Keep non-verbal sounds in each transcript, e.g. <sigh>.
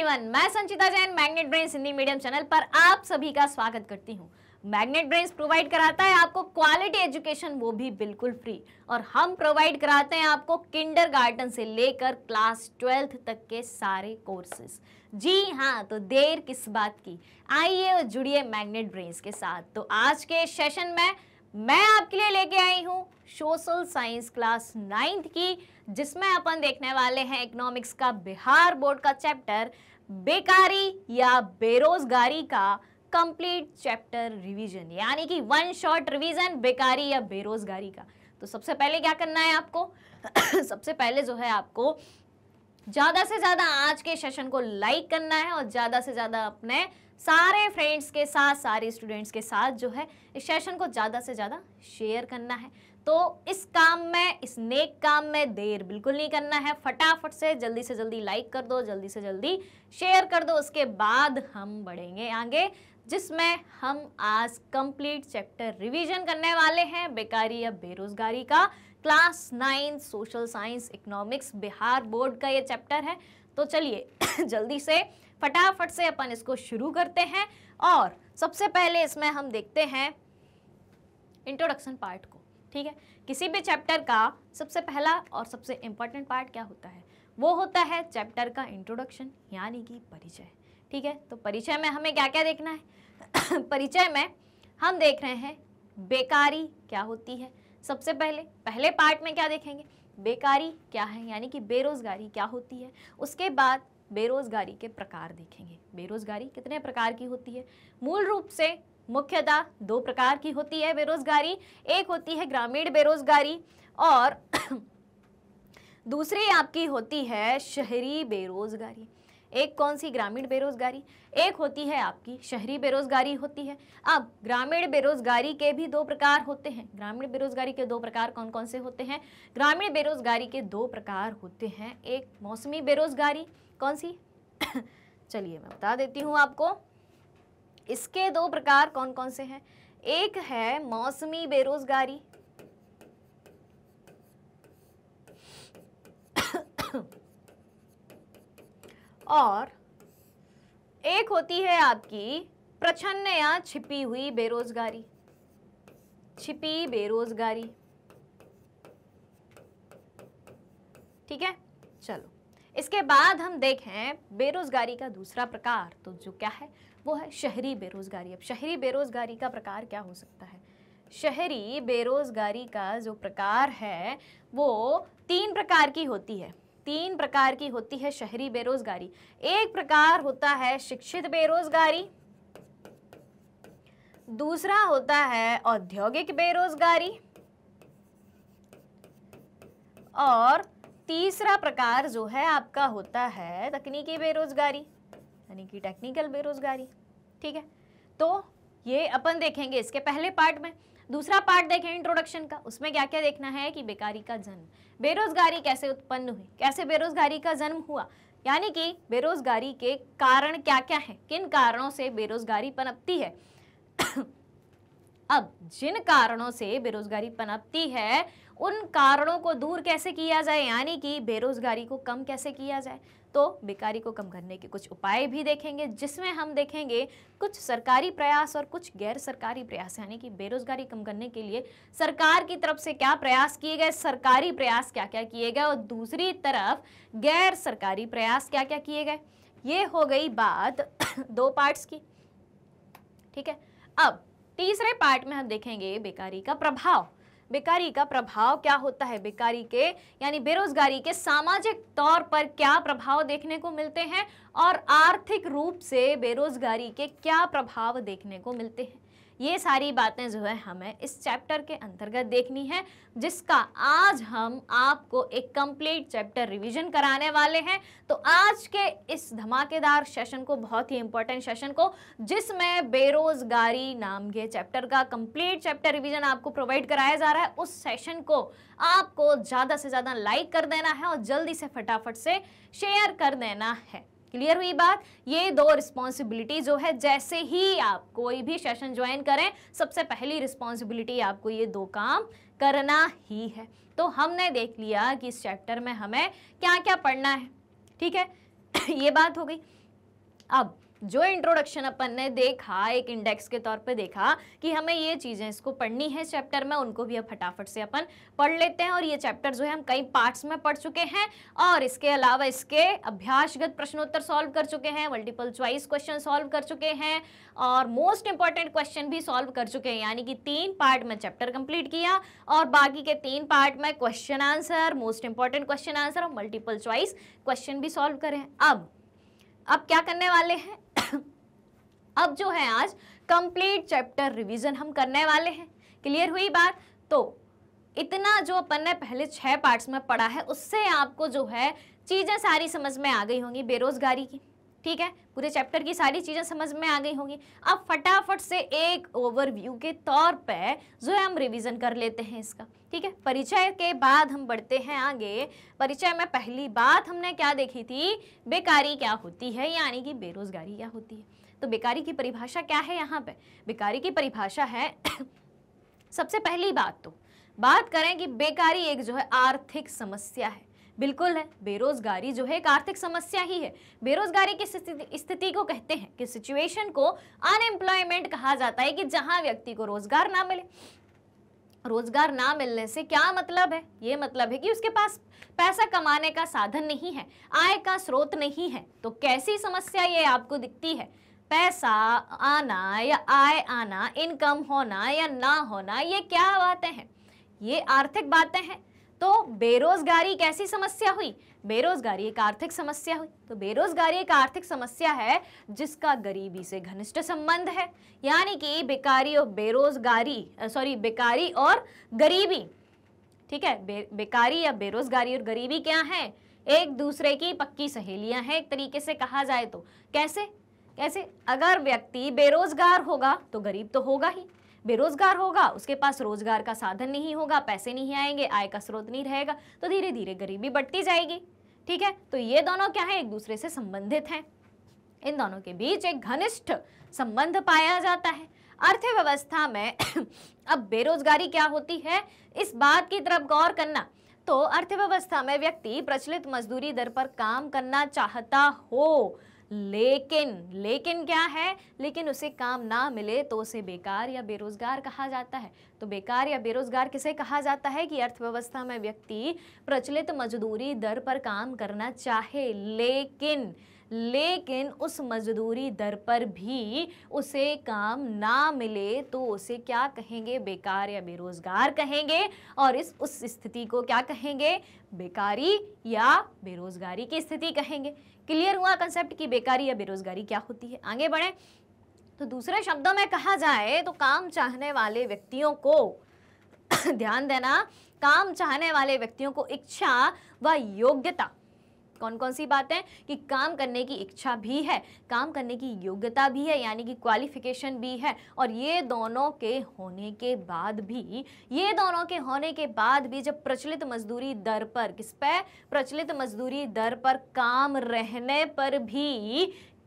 everyone मैं Sanchita Jain magnet brains Hindi medium channel पर आप सभी का स्वागत करती हूं मैग्नेट ब्रेन्स प्रोवाइड कराता है आपको क्वालिटी एजुकेशन वो भी बिल्कुल फ्री और हम प्रोवाइड कराते हैं आपको किंडर गार्डन से लेकर क्लास ट्वेल्थ तक के सारे कोर्सेज जी हाँ तो देर किस बात की आइए और जुड़िए मैग्नेट ब्रेन्स के साथ तो आज के सेशन में मैं आपके लिए लेके आई हूँ सोशल साइंस क्लास नाइन्थ की जिसमें अपन देखने वाले हैं इकोनॉमिक्स का बिहार बोर्ड का चैप्टर बेकारी या बेरोजगारी का कंप्लीट चैप्टर रिवीजन यानी कि वन शॉट रिवीजन बेकारी या बेरोजगारी का तो सबसे पहले क्या करना है आपको <coughs> सबसे पहले जो है आपको ज़्यादा से ज़्यादा आज के सेशन को लाइक करना है और ज़्यादा से ज़्यादा अपने सारे फ्रेंड्स के साथ सारे स्टूडेंट्स के साथ जो है इस सेशन को ज़्यादा से ज़्यादा शेयर करना है तो इस काम में इस नेक काम में देर बिल्कुल नहीं करना है फटाफट से जल्दी से जल्दी लाइक कर दो जल्दी से जल्दी शेयर कर दो उसके बाद हम बढ़ेंगे आगे जिसमें हम आज कंप्लीट चैप्टर रिवीजन करने वाले हैं बेकारी या बेरोजगारी का class nine social science economics Bihar board का ये चैप्टर है तो चलिए <coughs> जल्दी से फटाफट से अपन इसको शुरू करते हैं और सबसे पहले इसमें हम देखते हैं इंट्रोडक्शन पार्ट को ठीक है किसी भी चैप्टर का सबसे पहला और सबसे इम्पोर्टेंट पार्ट क्या होता है वो होता है चैप्टर का इंट्रोडक्शन यानी कि परिचय ठीक है तो परिचय में हमें क्या क्या देखना है <coughs> परिचय में हम देख रहे हैं बेकारी क्या होती है सबसे पहले पहले पार्ट में क्या देखेंगे बेकारी क्या है यानी कि बेरोज़गारी क्या होती है उसके बाद बेरोज़गारी के प्रकार देखेंगे बेरोज़गारी कितने प्रकार की होती है मूल रूप से मुख्यतः दो प्रकार की होती है बेरोजगारी एक होती है ग्रामीण बेरोजगारी और <clears throat> दूसरी आपकी होती है शहरी बेरोजगारी एक कौन सी ग्रामीण बेरोजगारी एक होती है आपकी शहरी बेरोजगारी होती है अब ग्रामीण बेरोजगारी के भी दो प्रकार होते हैं ग्रामीण बेरोजगारी के दो प्रकार कौन कौन से होते हैं ग्रामीण बेरोजगारी के दो प्रकार होते हैं एक मौसमी बेरोजगारी कौन सी <clears throat> चलिए मैं बता देती हूँ आपको इसके दो प्रकार कौन कौन से हैं एक है मौसमी बेरोजगारी और एक होती है आपकी प्रछन्न या छिपी हुई बेरोजगारी छिपी बेरोजगारी ठीक है चलो इसके बाद हम देखें बेरोजगारी का दूसरा प्रकार तो जो क्या है वो है शहरी बेरोज़गारी अब शहरी बेरोज़गारी का प्रकार क्या हो सकता है शहरी बेरोज़गारी का जो प्रकार है वो तीन प्रकार की होती है तीन प्रकार की होती है शहरी बेरोज़गारी एक प्रकार होता है शिक्षित बेरोज़गारी दूसरा होता है औद्योगिक बेरोज़गारी और तीसरा प्रकार जो है आपका होता है तकनीकी बेरोज़गारी यानी कि टेक्निकल बेरोजगारी ठीक है तो ये अपन देखेंगे इसके पहले पार्ट में दूसरा पार्ट देखें इंट्रोडक्शन का उसमें क्या क्या देखना है कि बेकारी का जन्म बेरोजगारी कैसे उत्पन्न हुई कैसे बेरोजगारी का जन्म हुआ यानी कि बेरोजगारी के कारण क्या क्या हैं किन कारणों से बेरोजगारी पनपती है <coughs> अब जिन कारणों से बेरोजगारी पनपती है उन कारणों को दूर कैसे किया जाए यानी कि बेरोजगारी को कम कैसे किया जाए तो बेकारी को कम करने के कुछ उपाय भी देखेंगे जिसमें हम देखेंगे कुछ सरकारी प्रयास और कुछ गैर सरकारी प्रयास यानी कि बेरोजगारी कम करने के लिए सरकार की तरफ से क्या प्रयास किए गए सरकारी प्रयास क्या क्या किए गए और दूसरी तरफ गैर सरकारी प्रयास क्या क्या किए गए ये हो गई बात <coughs> दो पार्ट्स की ठीक है अब तीसरे पार्ट में हम देखेंगे बेकारी का प्रभाव बेकारी का प्रभाव क्या होता है बेकारी के यानी बेरोजगारी के सामाजिक तौर पर क्या प्रभाव देखने को मिलते हैं और आर्थिक रूप से बेरोजगारी के क्या प्रभाव देखने को मिलते हैं ये सारी बातें जो है हमें इस चैप्टर के अंतर्गत देखनी है जिसका आज हम आपको एक कंप्लीट चैप्टर रिवीजन कराने वाले हैं तो आज के इस धमाकेदार सेशन को बहुत ही इंपॉर्टेंट सेशन को जिसमें बेरोजगारी नाम के चैप्टर का कंप्लीट चैप्टर रिवीजन आपको प्रोवाइड कराया जा रहा है उस सेशन को आपको ज़्यादा से ज़्यादा लाइक कर देना है और जल्दी से फटाफट से शेयर कर देना है क्लियर हुई बात ये दो रिस्पॉन्सिबिलिटी जो है जैसे ही आप कोई भी सेशन ज्वाइन करें सबसे पहली रिस्पॉन्सिबिलिटी आपको ये दो काम करना ही है तो हमने देख लिया कि इस चैप्टर में हमें क्या क्या पढ़ना है ठीक है <coughs> ये बात हो गई अब जो इंट्रोडक्शन अपन ने देखा एक इंडेक्स के तौर पे देखा कि हमें ये चीज़ें इसको पढ़नी है चैप्टर में उनको भी अब फटाफट से अपन पढ़ लेते हैं और ये चैप्टर जो है हम कई पार्ट्स में पढ़ चुके हैं और इसके अलावा इसके अभ्यासगत प्रश्नोत्तर सॉल्व कर चुके हैं मल्टीपल च्वाइस क्वेश्चन सॉल्व कर चुके हैं और मोस्ट इंपॉर्टेंट क्वेश्चन भी सॉल्व कर चुके हैं यानी कि तीन पार्ट में चैप्टर कंप्लीट किया और बाकी के तीन पार्ट में question answer most important question answer और मल्टीपल च्वाइस क्वेश्चन भी सॉल्व करें अब अब क्या करने वाले हैं <coughs> अब जो है आज कंप्लीट चैप्टर रिवीजन हम करने वाले हैं क्लियर हुई बात तो इतना जो अपन ने पहले छह पार्ट्स में पढ़ा है उससे आपको जो है चीज़ें सारी समझ में आ गई होंगी बेरोजगारी की ठीक है पूरे चैप्टर की सारी चीज़ें समझ में आ गई होंगी अब फटाफट से एक ओवरव्यू के तौर पर जो है हम रिविजन कर लेते हैं इसका ठीक है परिचय के बाद हम बढ़ते हैं आगे परिचय में पहली बात हमने क्या देखी थी बेकारी क्या होती है यानी कि बेरोजगारी क्या होती है तो बेकारी की परिभाषा क्या है यहाँ पे बेकारी की परिभाषा है <coughs> सबसे पहली बात तो बात करें कि बेकारी एक जो है आर्थिक समस्या है बिल्कुल है बेरोजगारी जो है एक आर्थिक समस्या ही है बेरोजगारी की स्थिति को कहते हैं कि सिचुएशन को अनएम्प्लॉयमेंट कहा जाता है कि जहां व्यक्ति को रोजगार ना मिले रोजगार ना मिलने से क्या मतलब है ये मतलब है कि उसके पास पैसा कमाने का साधन नहीं है आय का स्रोत नहीं है तो कैसी समस्या ये आपको दिखती है पैसा आना या आय आना इनकम होना या ना होना ये क्या बातें हैं ये आर्थिक बातें हैं तो बेरोजगारी एक ऐसी समस्या हुई बेरोजगारी एक आर्थिक समस्या हुई तो बेरोजगारी एक आर्थिक समस्या है जिसका गरीबी से घनिष्ठ संबंध है यानी कि बेकारी और बेरोजगारी सॉरी बेकारी और गरीबी ठीक है बे, बेकारी या बेरोजगारी और गरीबी क्या है एक दूसरे की पक्की सहेलियां हैं एक तरीके से कहा जाए तो कैसे कैसे अगर व्यक्ति बेरोजगार होगा तो गरीब तो होगा ही बेरोजगार होगा उसके पास रोजगार का साधन नहीं होगा पैसे नहीं आएंगे आय का स्रोत नहीं रहेगा तो धीरे धीरे गरीबी बढ़ती जाएगी ठीक है तो ये दोनों क्या है एक दूसरे से संबंधित हैं इन दोनों के बीच एक घनिष्ठ संबंध पाया जाता है अर्थव्यवस्था में <clears throat> अब बेरोजगारी क्या होती है इस बात की तरफ गौर करना तो अर्थव्यवस्था में व्यक्ति प्रचलित मजदूरी दर पर काम करना चाहता हो लेकिन लेकिन क्या है लेकिन उसे काम ना मिले तो उसे बेकार या बेरोजगार कहा जाता है तो बेकार या बेरोजगार किसे कहा जाता है कि अर्थव्यवस्था में व्यक्ति प्रचलित मजदूरी दर पर काम करना चाहे लेकिन लेकिन उस मजदूरी दर पर भी उसे काम ना मिले तो उसे क्या कहेंगे बेकार या बेरोजगार कहेंगे और इस उस स्थिति को क्या कहेंगे बेकारी या बेरोजगारी की स्थिति कहेंगे क्लियर हुआ कंसेप्ट की बेकारी या बेरोजगारी क्या होती है आगे बढ़े तो दूसरे शब्दों में कहा जाए तो काम चाहने वाले व्यक्तियों को <coughs> ध्यान देना काम चाहने वाले व्यक्तियों को इच्छा व योग्यता कौन कौन सी बातें कि काम करने की इच्छा भी है काम करने की योग्यता भी है यानी कि क्वालिफिकेशन भी है और ये दोनों के होने के बाद भी ये दोनों के होने के बाद भी जब प्रचलित मजदूरी दर पर किस पे प्रचलित मजदूरी दर पर काम रहने पर भी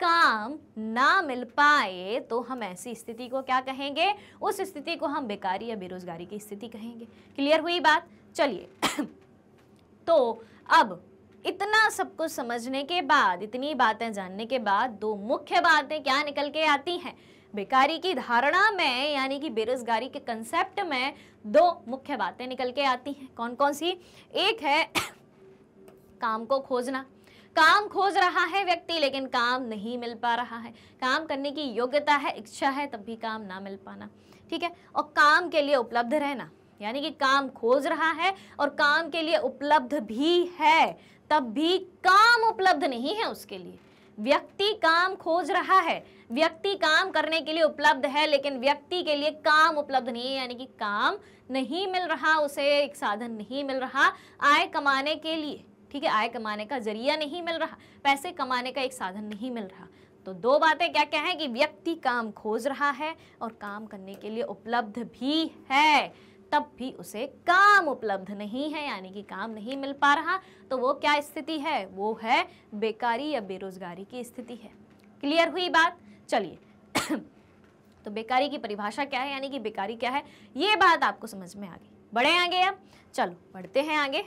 काम ना मिल पाए तो हम ऐसी स्थिति को क्या कहेंगे उस स्थिति को हम बेकारी या बेरोजगारी की स्थिति कहेंगे क्लियर हुई बात चलिए <coughs> तो अब इतना सब कुछ समझने के बाद इतनी बातें जानने के बाद दो मुख्य बातें क्या निकल के आती हैं बेकारी की धारणा में यानी कि बेरोजगारी के कंसेप्ट में दो मुख्य बातें निकल के आती हैं कौन कौन सी एक है <coughs> काम को खोजना काम खोज रहा है व्यक्ति लेकिन काम नहीं मिल पा रहा है काम करने की योग्यता है इच्छा है तब भी काम ना मिल पाना ठीक है और काम के लिए उपलब्ध रहना यानी कि काम खोज रहा है और काम के लिए उपलब्ध भी है तब भी काम उपलब्ध नहीं है उसके लिए व्यक्ति काम खोज रहा है व्यक्ति काम करने के लिए उपलब्ध है लेकिन व्यक्ति के लिए काम उपलब्ध नहीं है यानी कि काम नहीं मिल रहा उसे एक साधन नहीं मिल रहा आय कमाने के लिए ठीक है आय कमाने का जरिया नहीं मिल रहा पैसे कमाने का एक साधन नहीं मिल रहा तो दो बातें क्या क्या हैं कि व्यक्ति काम खोज रहा है और काम करने के लिए उपलब्ध भी है तब भी उसे काम उपलब्ध नहीं है यानी कि काम नहीं मिल पा रहा तो वो क्या स्थिति है वो है बेकारी या बेरोजगारी की स्थिति है क्लियर हुई बात चलिए तो बेकारी की परिभाषा क्या है यानी कि बेकारी क्या है ये बात आपको समझ में आ गई बढ़े आगे अब चलो बढ़ते हैं आगे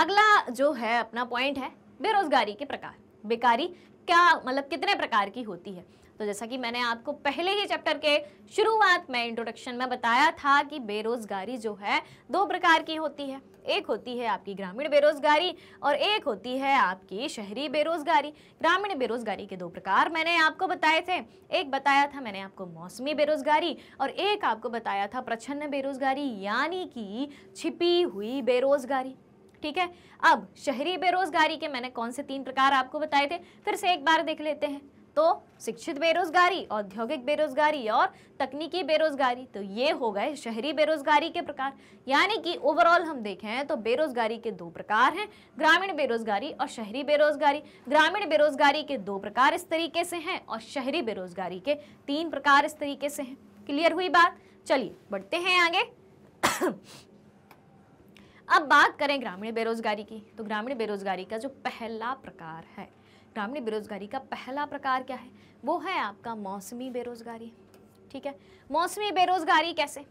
अगला जो है अपना पॉइंट है बेरोजगारी के प्रकार बेकारी क्या मतलब कितने प्रकार की होती है तो जैसा कि मैंने आपको पहले ही चैप्टर के शुरुआत में इंट्रोडक्शन में बताया था कि बेरोजगारी जो है दो प्रकार की होती है एक होती है आपकी ग्रामीण बेरोजगारी और एक होती है आपकी शहरी बेरोजगारी ग्रामीण बेरोजगारी के दो प्रकार मैंने आपको बताए थे एक बताया था मैंने आपको मौसमी बेरोजगारी और एक आपको बताया था प्रछन्न बेरोजगारी यानी कि छिपी हुई बेरोजगारी ठीक है अब शहरी बेरोजगारी के मैंने कौन से तीन प्रकार आपको बताए थे फिर से एक बार देख लेते हैं तो शिक्षित बेरोजगारी औद्योगिक बेरोजगारी और तकनीकी बेरोजगारी तो ये हो गए शहरी बेरोजगारी के प्रकार यानी कि ओवरऑल हम देखें तो बेरोजगारी के दो प्रकार हैं ग्रामीण बेरोजगारी और शहरी बेरोजगारी ग्रामीण बेरोजगारी के दो प्रकार इस तरीके से हैं और शहरी बेरोजगारी के तीन प्रकार इस तरीके से हैं क्लियर हुई बात चलिए बढ़ते हैं आगे अब बात करें ग्रामीण बेरोजगारी की तो ग्रामीण बेरोजगारी का जो पहला प्रकार है ग्रामीण बेरोजगारी का पहला प्रकार क्या है वो है आपका मौसमी बेरोजगारी ठीक है मौसमी बेरोजगारी कैसे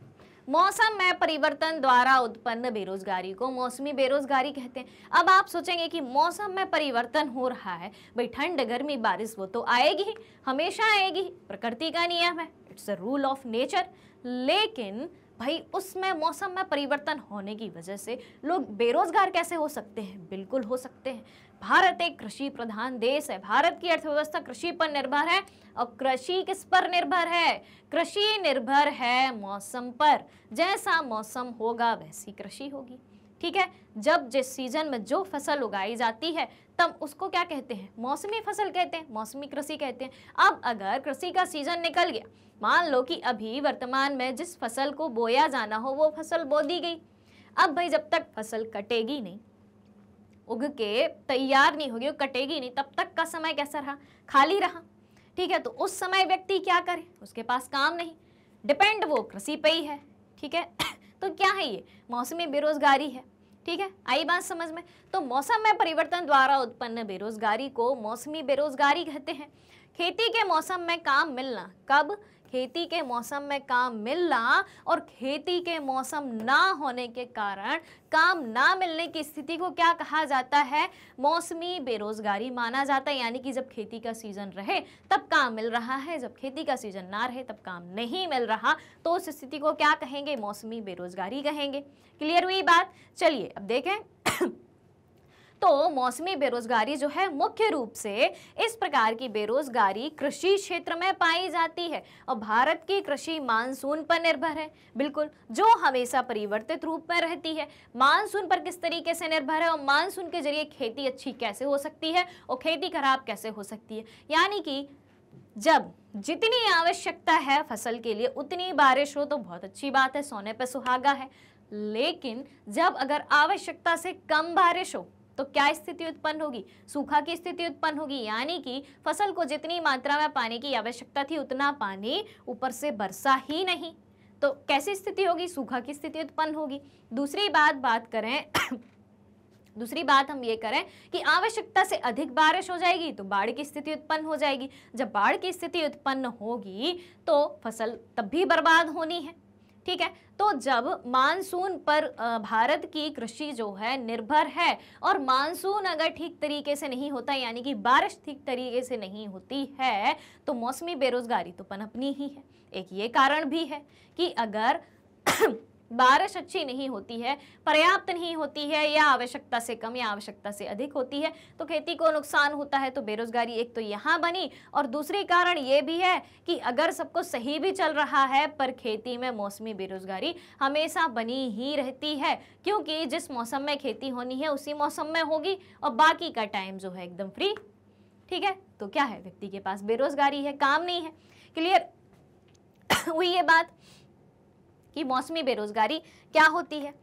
मौसम में परिवर्तन द्वारा उत्पन्न बेरोजगारी को मौसमी बेरोजगारी कहते हैं अब आप सोचेंगे कि मौसम में परिवर्तन हो रहा है भाई ठंड गर्मी बारिश वो तो आएगी हमेशा आएगी प्रकृति का नियम है it's a rule of nature लेकिन भाई उसमें मौसम में परिवर्तन होने की वजह से लोग बेरोजगार कैसे हो सकते हैं बिल्कुल हो सकते हैं भारत एक कृषि प्रधान देश है भारत की अर्थव्यवस्था कृषि पर निर्भर है और कृषि किस पर निर्भर है कृषि निर्भर है मौसम पर जैसा मौसम होगा वैसी कृषि होगी ठीक है जब जिस सीजन में जो फसल उगाई जाती है तब उसको क्या कहते हैं मौसमी फसल कहते हैं मौसमी कृषि कहते हैं अब अगर कृषि का सीजन निकल गया मान लो कि अभी वर्तमान में जिस फसल को बोया जाना हो वो फसल बो दी गई अब भाई जब तक फसल कटेगी नहीं उग के तैयार नहीं होगी वो कटेगी नहीं तब तक का समय कैसा रहा खाली रहा ठीक है तो उस समय व्यक्ति क्या करे उसके पास काम नहीं डिपेंड वो कृषि पे ही है ठीक है <coughs> तो क्या है ये मौसमी बेरोजगारी है ठीक है आई बात समझ में तो मौसम में परिवर्तन द्वारा उत्पन्न बेरोजगारी को मौसमी बेरोजगारी कहते हैं खेती के मौसम में काम मिलना कब खेती के मौसम में काम मिलना और खेती के मौसम ना होने के कारण काम ना मिलने की स्थिति को क्या कहा जाता है मौसमी बेरोजगारी माना जाता है यानी कि जब खेती का सीजन रहे तब काम मिल रहा है जब खेती का सीजन ना रहे तब काम नहीं मिल रहा तो उस स्थिति को क्या कहेंगे मौसमी बेरोजगारी कहेंगे क्लियर हुई बात चलिए अब देखें तो मौसमी बेरोजगारी जो है मुख्य रूप से इस प्रकार की बेरोजगारी कृषि क्षेत्र में पाई जाती है और भारत की कृषि मानसून पर निर्भर है बिल्कुल जो हमेशा परिवर्तित रूप में रहती है मानसून पर किस तरीके से निर्भर है और मानसून के जरिए खेती अच्छी कैसे हो सकती है और खेती खराब कैसे हो सकती है यानी कि जब जितनी आवश्यकता है फसल के लिए उतनी बारिश हो तो बहुत अच्छी बात है सोने पर सुहागा है लेकिन जब अगर आवश्यकता से कम बारिश हो तो क्या स्थिति उत्पन्न होगी सूखा की स्थिति उत्पन्न होगी यानी कि फसल को जितनी मात्रा में पानी की आवश्यकता थी उतना पानी ऊपर से बरसा ही नहीं तो कैसी स्थिति होगी सूखा की स्थिति उत्पन्न होगी दूसरी बात बात करें <coughs> दूसरी बात हम ये करें कि आवश्यकता से अधिक बारिश हो जाएगी तो बाढ़ की स्थिति उत्पन्न हो जाएगी जब बाढ़ की स्थिति उत्पन्न होगी तो फसल तब भी बर्बाद होनी है ठीक है तो जब मानसून पर भारत की कृषि जो है निर्भर है और मानसून अगर ठीक तरीके से नहीं होता यानी कि बारिश ठीक तरीके से नहीं होती है तो मौसमी बेरोजगारी तो पनपनी ही है एक ये कारण भी है कि अगर बारिश अच्छी नहीं होती है पर्याप्त नहीं होती है या आवश्यकता से कम या आवश्यकता से अधिक होती है तो खेती को नुकसान होता है तो बेरोजगारी एक तो यहाँ बनी और दूसरी कारण ये भी है कि अगर सबको सही भी चल रहा है पर खेती में मौसमी बेरोजगारी हमेशा बनी ही रहती है क्योंकि जिस मौसम में खेती होनी है उसी मौसम में होगी और बाकी का टाइम जो है एकदम फ्री ठीक है तो क्या है व्यक्ति के पास बेरोजगारी है काम नहीं है क्लियर <coughs> हुई ये बात कि मौसमी बेरोजगारी क्या होती है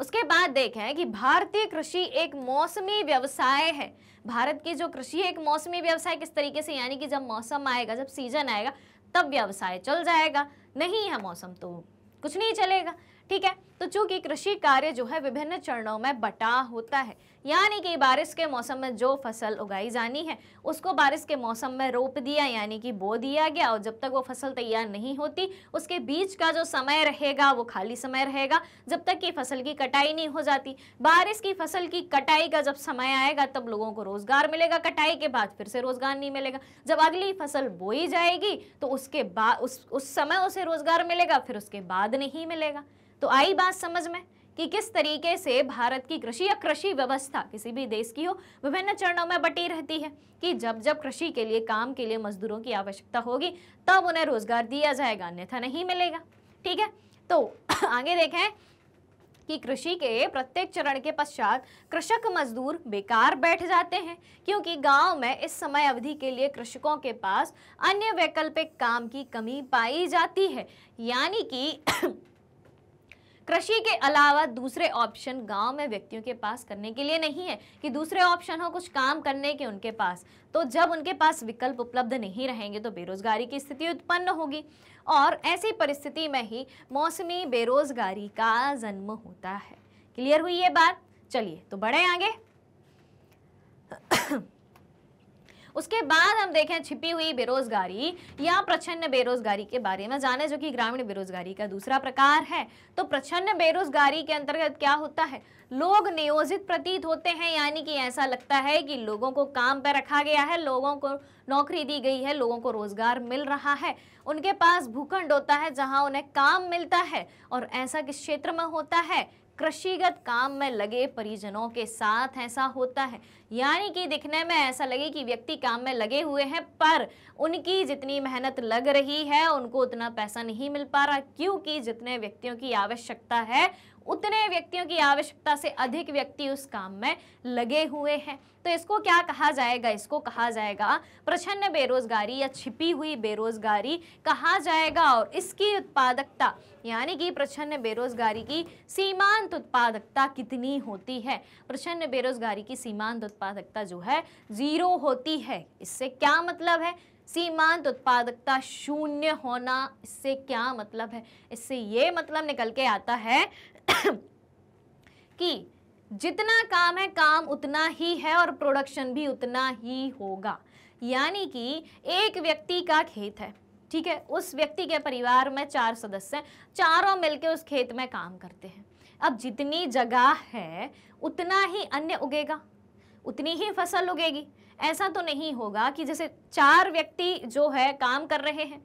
उसके बाद देखें कि भारतीय कृषि एक मौसमी व्यवसाय है भारत की जो कृषि है एक मौसमी व्यवसाय किस तरीके से यानी कि जब मौसम आएगा जब सीजन आएगा तब व्यवसाय चल जाएगा नहीं है मौसम तो कुछ नहीं चलेगा ठीक है तो चूंकि कृषि कार्य जो है विभिन्न चरणों में बटा होता है यानी कि बारिश के मौसम में जो फसल उगाई जानी है उसको बारिश के मौसम में रोप दिया यानी कि बो दिया गया और जब तक वो फसल तैयार नहीं होती उसके बीच का जो समय रहेगा वो खाली समय रहेगा जब तक कि फसल की कटाई नहीं हो जाती बारिश की फसल की कटाई का जब समय आएगा तब लोगों को रोजगार मिलेगा कटाई के बाद फिर से रोजगार नहीं मिलेगा जब अगली फसल बोई जाएगी तो उसके बाद उस, उस समय उसे रोजगार मिलेगा फिर उसके बाद नहीं मिलेगा तो आई बात समझ में कि किस तरीके से भारत की कृषि या कृषि व्यवस्था किसी भी देश की हो विभिन्न चरणों में बटी रहती है कि जब जब कृषि के लिए काम के लिए मजदूरों की आवश्यकता होगी तब उन्हें रोजगार दिया जाएगा अन्यथा नहीं मिलेगा ठीक है तो <clears throat> आगे देखें कि कृषि के प्रत्येक चरण के पश्चात कृषक मजदूर बेकार बैठ जाते हैं क्योंकि गांव में इस समय अवधि के लिए कृषकों के पास अन्य वैकल्पिक काम की कमी पाई जाती है यानी कि <clears throat> कृषि के अलावा दूसरे ऑप्शन गांव में व्यक्तियों के पास करने के लिए नहीं है कि दूसरे ऑप्शन हो कुछ काम करने के उनके पास तो जब उनके पास विकल्प उपलब्ध नहीं रहेंगे तो बेरोजगारी की स्थिति उत्पन्न होगी और ऐसी परिस्थिति में ही मौसमी बेरोजगारी का जन्म होता है क्लियर हुई ये बात चलिए तो बढ़े आगे उसके बाद हम देखें छिपी हुई बेरोजगारी या प्रचन्न बेरोजगारी के बारे में जाने जो कि ग्रामीण बेरोजगारी का दूसरा प्रकार है तो प्रचन्न बेरोजगारी के अंतर्गत क्या होता है लोग नियोजित प्रतीत होते हैं यानी कि ऐसा लगता है कि लोगों को काम पर रखा गया है लोगों को नौकरी दी गई है लोगों को रोजगार मिल रहा है उनके पास भूखंड होता है जहां उन्हें काम मिलता है और ऐसा किस क्षेत्र में होता है कृषिगत काम में लगे परिजनों के साथ ऐसा होता है यानी कि दिखने में ऐसा लगे कि व्यक्ति काम में लगे हुए हैं पर उनकी जितनी मेहनत लग रही है उनको उतना पैसा नहीं मिल पा रहा क्योंकि जितने व्यक्तियों की आवश्यकता है उतने व्यक्तियों की आवश्यकता से अधिक व्यक्ति उस काम में लगे हुए हैं तो इसको क्या कहा जाएगा इसको कहा जाएगा प्रछन्न बेरोजगारी या छिपी हुई बेरोजगारी कहा जाएगा और इसकी उत्पादकता यानी कि प्रछन्न बेरोजगारी की सीमांत उत्पादकता कितनी होती है प्रछन्न बेरोजगारी की सीमांत उत्पादकता जो है जीरो होती है इससे क्या मतलब है सीमांत उत्पादकता शून्य होना इससे क्या मतलब है इससे ये मतलब निकल के आता है <coughs> कि जितना काम है काम उतना ही है और प्रोडक्शन भी उतना ही होगा यानी कि एक व्यक्ति का खेत है ठीक है उस व्यक्ति के परिवार में चार सदस्य हैं चारों मिलकर उस खेत में काम करते हैं अब जितनी जगह है उतना ही अन्य उगेगा उतनी ही फसल उगेगी ऐसा तो नहीं होगा कि जैसे चार व्यक्ति जो है काम कर रहे हैं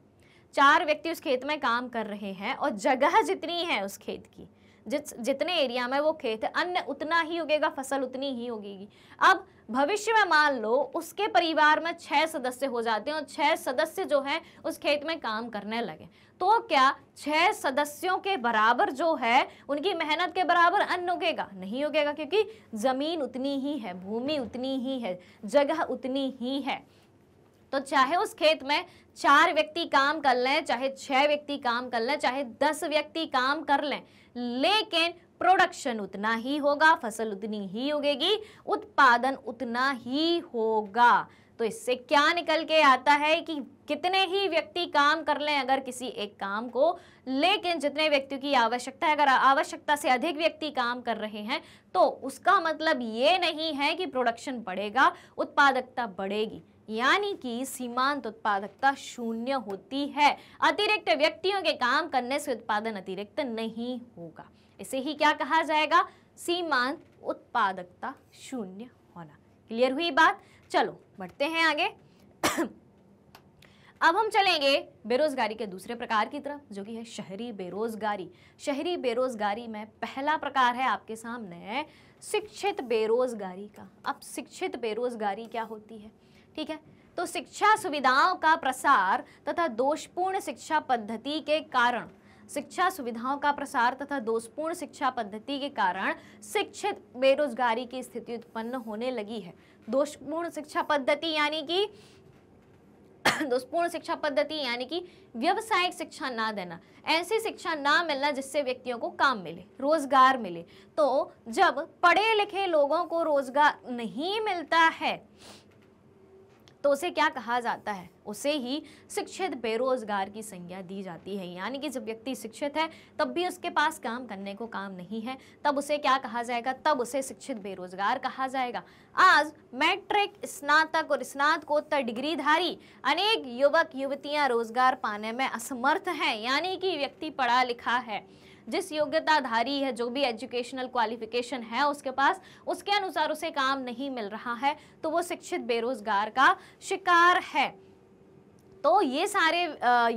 चार व्यक्ति उस खेत में काम कर रहे हैं और जगह जितनी है उस खेत की जिस जितने एरिया में वो खेत है अन्न उतना ही उगेगा फसल उतनी ही उगेगी अब भविष्य में मान लो उसके परिवार में छः सदस्य हो जाते हैं और छः सदस्य जो है उस खेत में काम करने लगे तो क्या छः सदस्यों के बराबर जो है उनकी मेहनत के बराबर अन्न उगेगा नहीं उगेगा क्योंकि ज़मीन उतनी ही है भूमि उतनी ही है जगह उतनी ही है तो चाहे उस खेत में चार व्यक्ति काम कर लें चाहे छः व्यक्ति काम कर लें चाहे दस व्यक्ति काम कर लें लेकिन प्रोडक्शन उतना ही होगा फसल उतनी ही उगेगी उत्पादन उतना ही होगा तो इससे क्या निकल के आता है कि कितने ही व्यक्ति काम कर लें अगर किसी एक काम को लेकिन जितने व्यक्तियों की आवश्यकता है अगर आवश्यकता से अधिक व्यक्ति काम कर रहे हैं तो उसका मतलब ये नहीं है कि प्रोडक्शन बढ़ेगा उत्पादकता बढ़ेगी यानी कि सीमांत उत्पादकता शून्य होती है अतिरिक्त व्यक्तियों के काम करने से उत्पादन अतिरिक्त नहीं होगा इसे ही क्या कहा जाएगा सीमांत उत्पादकता शून्य होना क्लियर हुई बात चलो बढ़ते हैं आगे <coughs> अब हम चलेंगे बेरोजगारी के दूसरे प्रकार की तरफ जो कि है शहरी बेरोजगारी शहरी बेरोजगारी में पहला प्रकार है आपके सामने शिक्षित बेरोजगारी का अब शिक्षित बेरोजगारी क्या होती है ठीक है तो शिक्षा सुविधाओं का प्रसार तथा दोषपूर्ण शिक्षा पद्धति के कारण शिक्षा सुविधाओं का प्रसार तथा दोषपूर्ण शिक्षा पद्धति के कारण शिक्षित बेरोजगारी की स्थिति उत्पन्न होने लगी है दोषपूर्ण शिक्षा पद्धति यानी कि दोषपूर्ण शिक्षा पद्धति यानी कि व्यवसायिक शिक्षा ना देना ऐसी शिक्षा ना मिलना जिससे व्यक्तियों को काम मिले रोजगार मिले तो जब पढ़े लिखे लोगों को रोजगार नहीं मिलता है तो उसे क्या कहा जाता है उसे ही शिक्षित बेरोजगार की संज्ञा दी जाती है यानी कि जब व्यक्ति शिक्षित है तब भी उसके पास काम करने को काम नहीं है तब उसे क्या कहा जाएगा तब उसे शिक्षित बेरोजगार कहा जाएगा आज मैट्रिक स्नातक और स्नातकोत्तर डिग्रीधारी अनेक युवक युवतियां रोजगार पाने में असमर्थ हैं यानी कि व्यक्ति पढ़ा लिखा है जिस योग्यताधारी है जो भी एजुकेशनल क्वालिफिकेशन है उसके पास उसके अनुसार उसे काम नहीं मिल रहा है तो वो शिक्षित बेरोजगार का शिकार है तो ये सारे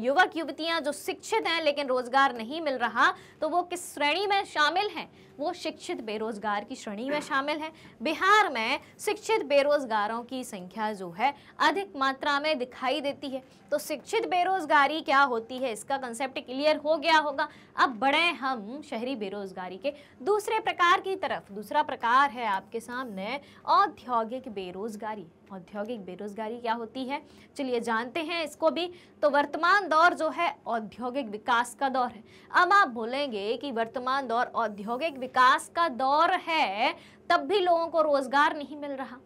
युवक युवतियां जो शिक्षित हैं लेकिन रोजगार नहीं मिल रहा तो वो किस श्रेणी में शामिल हैं वो शिक्षित बेरोजगार की श्रेणी में शामिल हैं बिहार में शिक्षित बेरोजगारों की संख्या जो है अधिक मात्रा में दिखाई देती है तो शिक्षित बेरोजगारी क्या होती है इसका कंसेप्ट क्लियर हो गया होगा अब बढ़े हम शहरी बेरोजगारी के दूसरे प्रकार की तरफ दूसरा प्रकार है आपके सामने औद्योगिक बेरोजगारी औद्योगिक बेरोजगारी क्या होती है चलिए जानते हैं इसको भी तो वर्तमान दौर जो है औद्योगिक विकास का दौर है अब आप बोलेंगे कि वर्तमान दौर औद्योगिक विकास का दौर है तब भी लोगों को रोजगार नहीं मिल रहा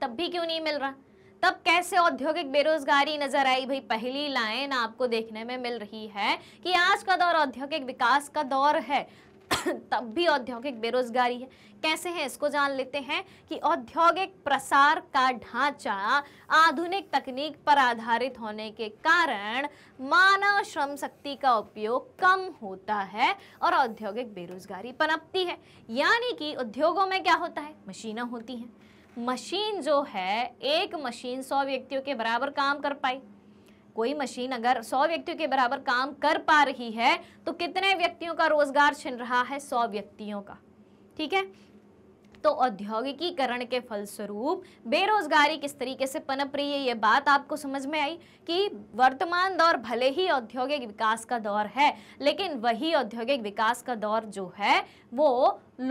तब भी क्यों नहीं मिल रहा तब कैसे औद्योगिक बेरोजगारी नजर आई भाई पहली लाइन आपको देखने में मिल रही है कि आज का दौर औद्योगिक विकास का दौर है तब भी औद्योगिक बेरोजगारी है कैसे है इसको जान लेते हैं कि औद्योगिक प्रसार का ढांचा आधुनिक तकनीक पर आधारित होने के कारण मानव श्रम शक्ति का उपयोग कम होता है और औद्योगिक बेरोजगारी पनपती है यानी कि उद्योगों में क्या होता है मशीनें होती हैं मशीन जो है एक मशीन सौ व्यक्तियों के बराबर काम कर पाई कोई मशीन अगर 100 व्यक्तियों के बराबर काम कर पा रही है तो कितने व्यक्तियों का रोजगार छिन रहा है 100 व्यक्तियों का ठीक है तो औद्योगिकीकरण के फलस्वरूप बेरोजगारी किस तरीके से पनप रही है ये बात आपको समझ में आई कि वर्तमान दौर भले ही औद्योगिक विकास का दौर है लेकिन वही औद्योगिक विकास का दौर जो है वो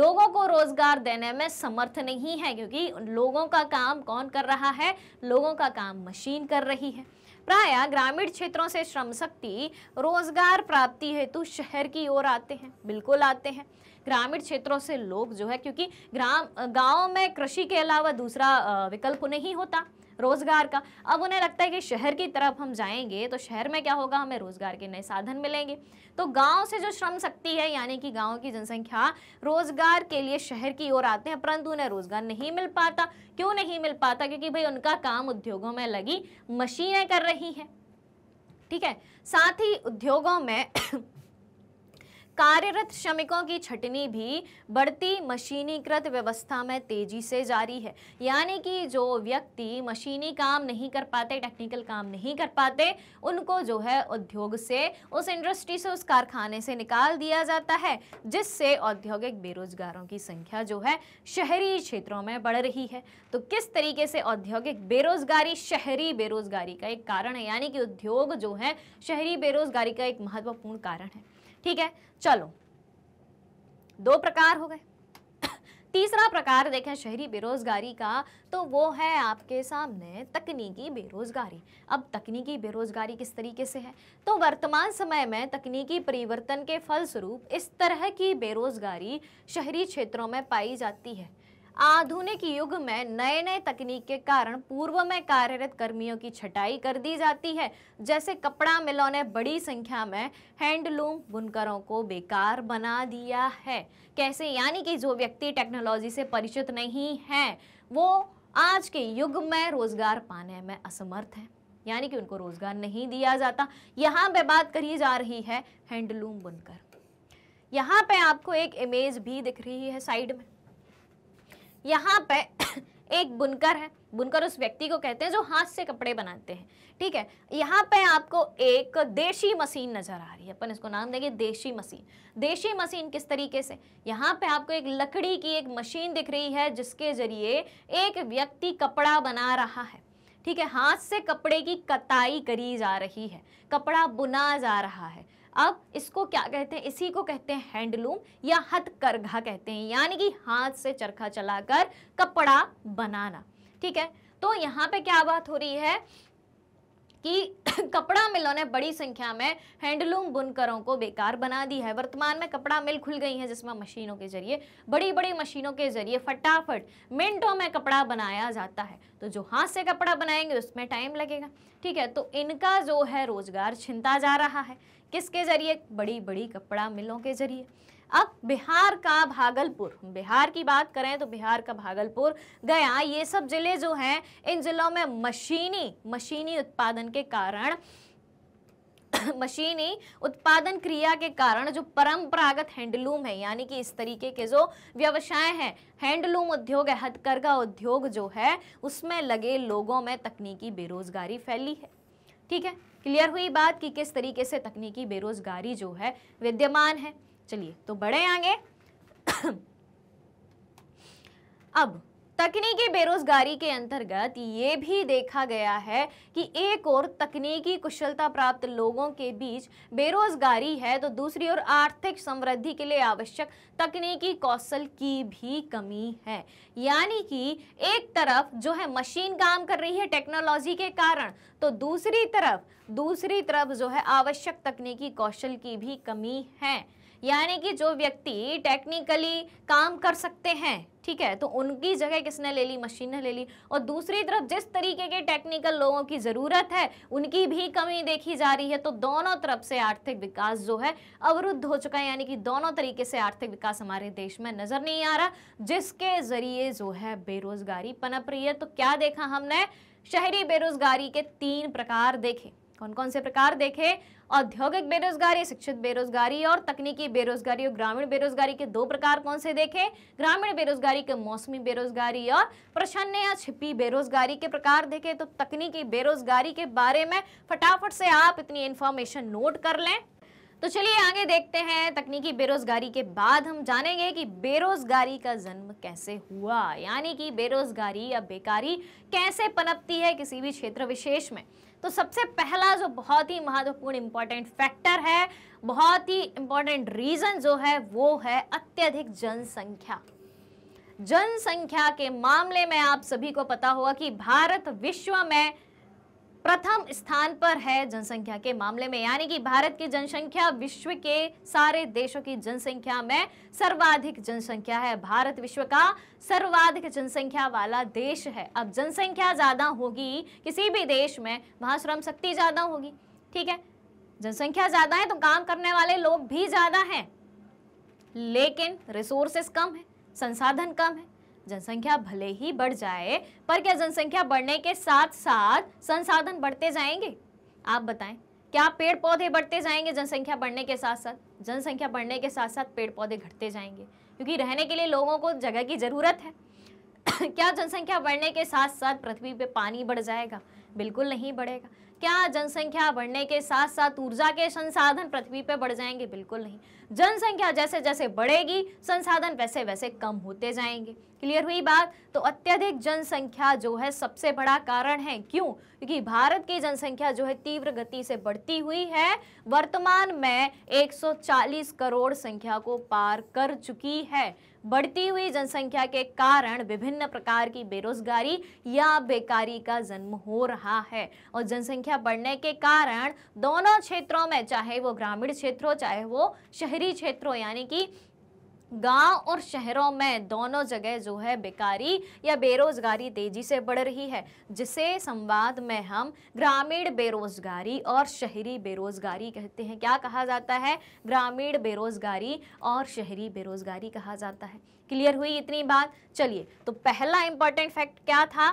लोगों को रोजगार देने में समर्थ नहीं है क्योंकि लोगों का काम कौन कर रहा है लोगों का काम मशीन कर रही है प्राय ग्रामीण क्षेत्रों से श्रम शक्ति रोजगार प्राप्ति हेतु शहर की ओर आते हैं बिल्कुल आते हैं ग्रामीण क्षेत्रों से लोग जो है क्योंकि ग्राम गाँव में कृषि के अलावा दूसरा विकल्प नहीं होता रोजगार का अब उन्हें लगता है कि शहर की तरफ हम जाएंगे तो शहर में क्या होगा हमें रोजगार के नए साधन मिलेंगे तो गाँव से जो श्रम शक्ति है यानी कि गाँव की जनसंख्या रोजगार के लिए शहर की ओर आते हैं परंतु उन्हें रोजगार नहीं मिल पाता क्यों नहीं मिल पाता क्योंकि भाई उनका काम उद्योगों में लगी मशीनें कर रही हैं ठीक है साथ ही उद्योगों में कार्यरत श्रमिकों की छटनी भी बढ़ती मशीनीकृत व्यवस्था में तेजी से जारी है यानी कि जो व्यक्ति मशीनी काम नहीं कर पाते टेक्निकल काम नहीं कर पाते उनको जो है उद्योग से उस इंडस्ट्री से उस कारखाने से निकाल दिया जाता है जिससे औद्योगिक बेरोजगारों की संख्या जो है शहरी क्षेत्रों में बढ़ रही है तो किस तरीके से औद्योगिक बेरोजगारी शहरी बेरोजगारी का एक कारण है यानी कि उद्योग जो है शहरी बेरोजगारी का एक महत्वपूर्ण कारण है ठीक है चलो दो प्रकार हो गए तीसरा प्रकार देखें शहरी बेरोजगारी का तो वो है आपके सामने तकनीकी बेरोजगारी अब तकनीकी बेरोजगारी किस तरीके से है तो वर्तमान समय में तकनीकी परिवर्तन के फलस्वरूप इस तरह की बेरोजगारी शहरी क्षेत्रों में पाई जाती है आधुनिक युग में नए नए तकनीक के कारण पूर्व में कार्यरत कर्मियों की छटाई कर दी जाती है जैसे कपड़ा मिलों ने बड़ी संख्या में हैंडलूम बुनकरों को बेकार बना दिया है कैसे यानी कि जो व्यक्ति टेक्नोलॉजी से परिचित नहीं है वो आज के युग में रोजगार पाने में असमर्थ है यानी कि उनको रोजगार नहीं दिया जाता यहाँ पे बात करी जा रही है हैंडलूम बुनकर यहाँ पे आपको एक इमेज भी दिख रही है साइड में यहाँ पे <coughs> एक बुनकर है बुनकर उस व्यक्ति को कहते हैं जो हाथ से कपड़े बनाते हैं ठीक है यहाँ पे आपको एक देशी मशीन नज़र आ रही है अपन इसको नाम देंगे देशी मशीन देशी मशीन किस तरीके से यहाँ पे आपको एक लकड़ी की एक मशीन दिख रही है जिसके जरिए एक व्यक्ति कपड़ा बना रहा है ठीक है हाथ से कपड़े की कताई करी जा रही है कपड़ा बुना जा रहा है अब इसको क्या कहते हैं इसी को कहते हैं हैंडलूम या हथकरघा कहते हैं यानी कि हाथ से चरखा चलाकर कपड़ा बनाना ठीक है तो यहाँ पे क्या बात हो रही है कि <coughs> कपड़ा मिलों ने बड़ी संख्या में हैंडलूम बुनकरों को बेकार बना दी है वर्तमान में कपड़ा मिल खुल गई हैं जिसमें मशीनों के जरिए बड़ी बड़ी मशीनों के जरिए फटाफट मिनटों में कपड़ा बनाया जाता है तो जो हाथ से कपड़ा बनाएंगे उसमें टाइम लगेगा ठीक है तो इनका जो है रोज़गार छिनता जा रहा है किसके जरिए बड़ी बड़ी कपड़ा मिलों के जरिए अब बिहार का भागलपुर बिहार की बात करें तो बिहार का भागलपुर गया ये सब जिले जो हैं इन जिलों में मशीनी मशीनी उत्पादन के कारण <coughs> मशीनी उत्पादन क्रिया के कारण जो परंपरागत हैंडलूम है यानी कि इस तरीके के जो व्यवसाय हैं हैंडलूम उद्योग है हथकरघा उद्योग जो है उसमें लगे लोगों में तकनीकी बेरोजगारी फैली है ठीक है क्लियर हुई बात कि किस तरीके से तकनीकी बेरोजगारी जो है विद्यमान है चलिए तो बढ़े आगे <coughs> अब तकनीकी बेरोजगारी के अंतर्गत ये भी देखा गया है कि एक और तकनीकी कुशलता प्राप्त लोगों के बीच बेरोजगारी है तो दूसरी ओर आर्थिक समृद्धि के लिए आवश्यक तकनीकी कौशल की भी कमी है यानी कि एक तरफ जो है मशीन काम कर रही है टेक्नोलॉजी के कारण तो दूसरी तरफ दूसरी तरफ जो है आवश्यक तकनीकी कौशल की भी कमी है यानी कि जो व्यक्ति टेक्निकली काम कर सकते हैं ठीक है तो उनकी जगह किसने ले ली मशीन ने ले ली और दूसरी तरफ जिस तरीके के टेक्निकल लोगों की ज़रूरत है उनकी भी कमी देखी जा रही है तो दोनों तरफ से आर्थिक विकास जो है अवरुद्ध हो चुका है यानी कि दोनों तरीके से आर्थिक विकास हमारे देश में नज़र नहीं आ रहा जिसके ज़रिए जो है बेरोज़गारी पनप रही है तो क्या देखा हमने शहरी बेरोज़गारी के तीन प्रकार देखे कौन कौन से प्रकार देखे औद्योगिक बेरोजगारी शिक्षित बेरोजगारी और तकनीकी बेरोजगारी और ग्रामीण बेरोजगारी के दो प्रकार कौन से देखें ग्रामीण बेरोजगारी के मौसमी बेरोजगारी और प्रसन्न या छिपी बेरोजगारी के प्रकार देखें तो तकनीकी बेरोजगारी के बारे में फटाफट से आप इतनी इन्फॉर्मेशन नोट कर लें तो चलिए आगे देखते हैं तकनीकी बेरोजगारी के बाद हम जानेंगे कि बेरोजगारी का जन्म कैसे हुआ यानी कि बेरोजगारी या बेकारी कैसे पनपती है किसी भी क्षेत्र विशेष में तो सबसे पहला जो बहुत ही महत्वपूर्ण इंपॉर्टेंट फैक्टर है बहुत ही इंपॉर्टेंट रीज़न जो है वो है अत्यधिक जनसंख्या जनसंख्या के मामले में आप सभी को पता होगा कि भारत विश्व में प्रथम स्थान पर है जनसंख्या के मामले में यानी कि भारत की जनसंख्या विश्व के सारे देशों की जनसंख्या में सर्वाधिक जनसंख्या है भारत विश्व का सर्वाधिक जनसंख्या वाला देश है अब जनसंख्या ज़्यादा होगी किसी भी देश में वहां श्रम शक्ति ज़्यादा होगी ठीक है जनसंख्या ज़्यादा है तो काम करने वाले लोग भी ज़्यादा है लेकिन रिसोर्सेस कम है संसाधन कम है जनसंख्या भले ही बढ़ जाए पर क्या जनसंख्या बढ़ने के साथ साथ संसाधन बढ़ते जाएंगे आप बताएं क्या पेड़ पौधे बढ़ते जाएंगे जनसंख्या बढ़ने के साथ साथ जनसंख्या बढ़ने के साथ साथ पेड़ पौधे घटते जाएंगे क्योंकि रहने के लिए लोगों को जगह की ज़रूरत है <coughs> क्या जनसंख्या बढ़ने के साथ साथ पृथ्वी पे पानी बढ़ जाएगा बिल्कुल नहीं बढ़ेगा क्या जनसंख्या बढ़ने के साथ साथ ऊर्जा के संसाधन पृथ्वी पर बढ़ जाएंगे बिल्कुल नहीं जनसंख्या जैसे जैसे बढ़ेगी संसाधन वैसे वैसे कम होते जाएंगे क्लियर हुई बात तो अत्यधिक जनसंख्या जो है सबसे बड़ा कारण है क्यों क्योंकि भारत की जनसंख्या जो है तीव्र गति से बढ़ती हुई है वर्तमान में 140 करोड़ संख्या को पार कर चुकी है बढ़ती हुई जनसंख्या के कारण विभिन्न प्रकार की बेरोजगारी या बेकारी का जन्म हो रहा है और जनसंख्या बढ़ने के कारण दोनों क्षेत्रों में चाहे वो ग्रामीण क्षेत्रों चाहे वो शहरी क्षेत्रों यानी कि गांव और शहरों में दोनों जगह जो है बेकारी या बेरोजगारी तेजी से बढ़ रही है जिसे संवाद में हम ग्रामीण बेरोजगारी और शहरी बेरोजगारी कहते हैं क्या कहा जाता है ग्रामीण बेरोजगारी और शहरी बेरोजगारी कहा जाता है क्लियर हुई इतनी बात चलिए तो पहला इंपॉर्टेंट फैक्ट क्या था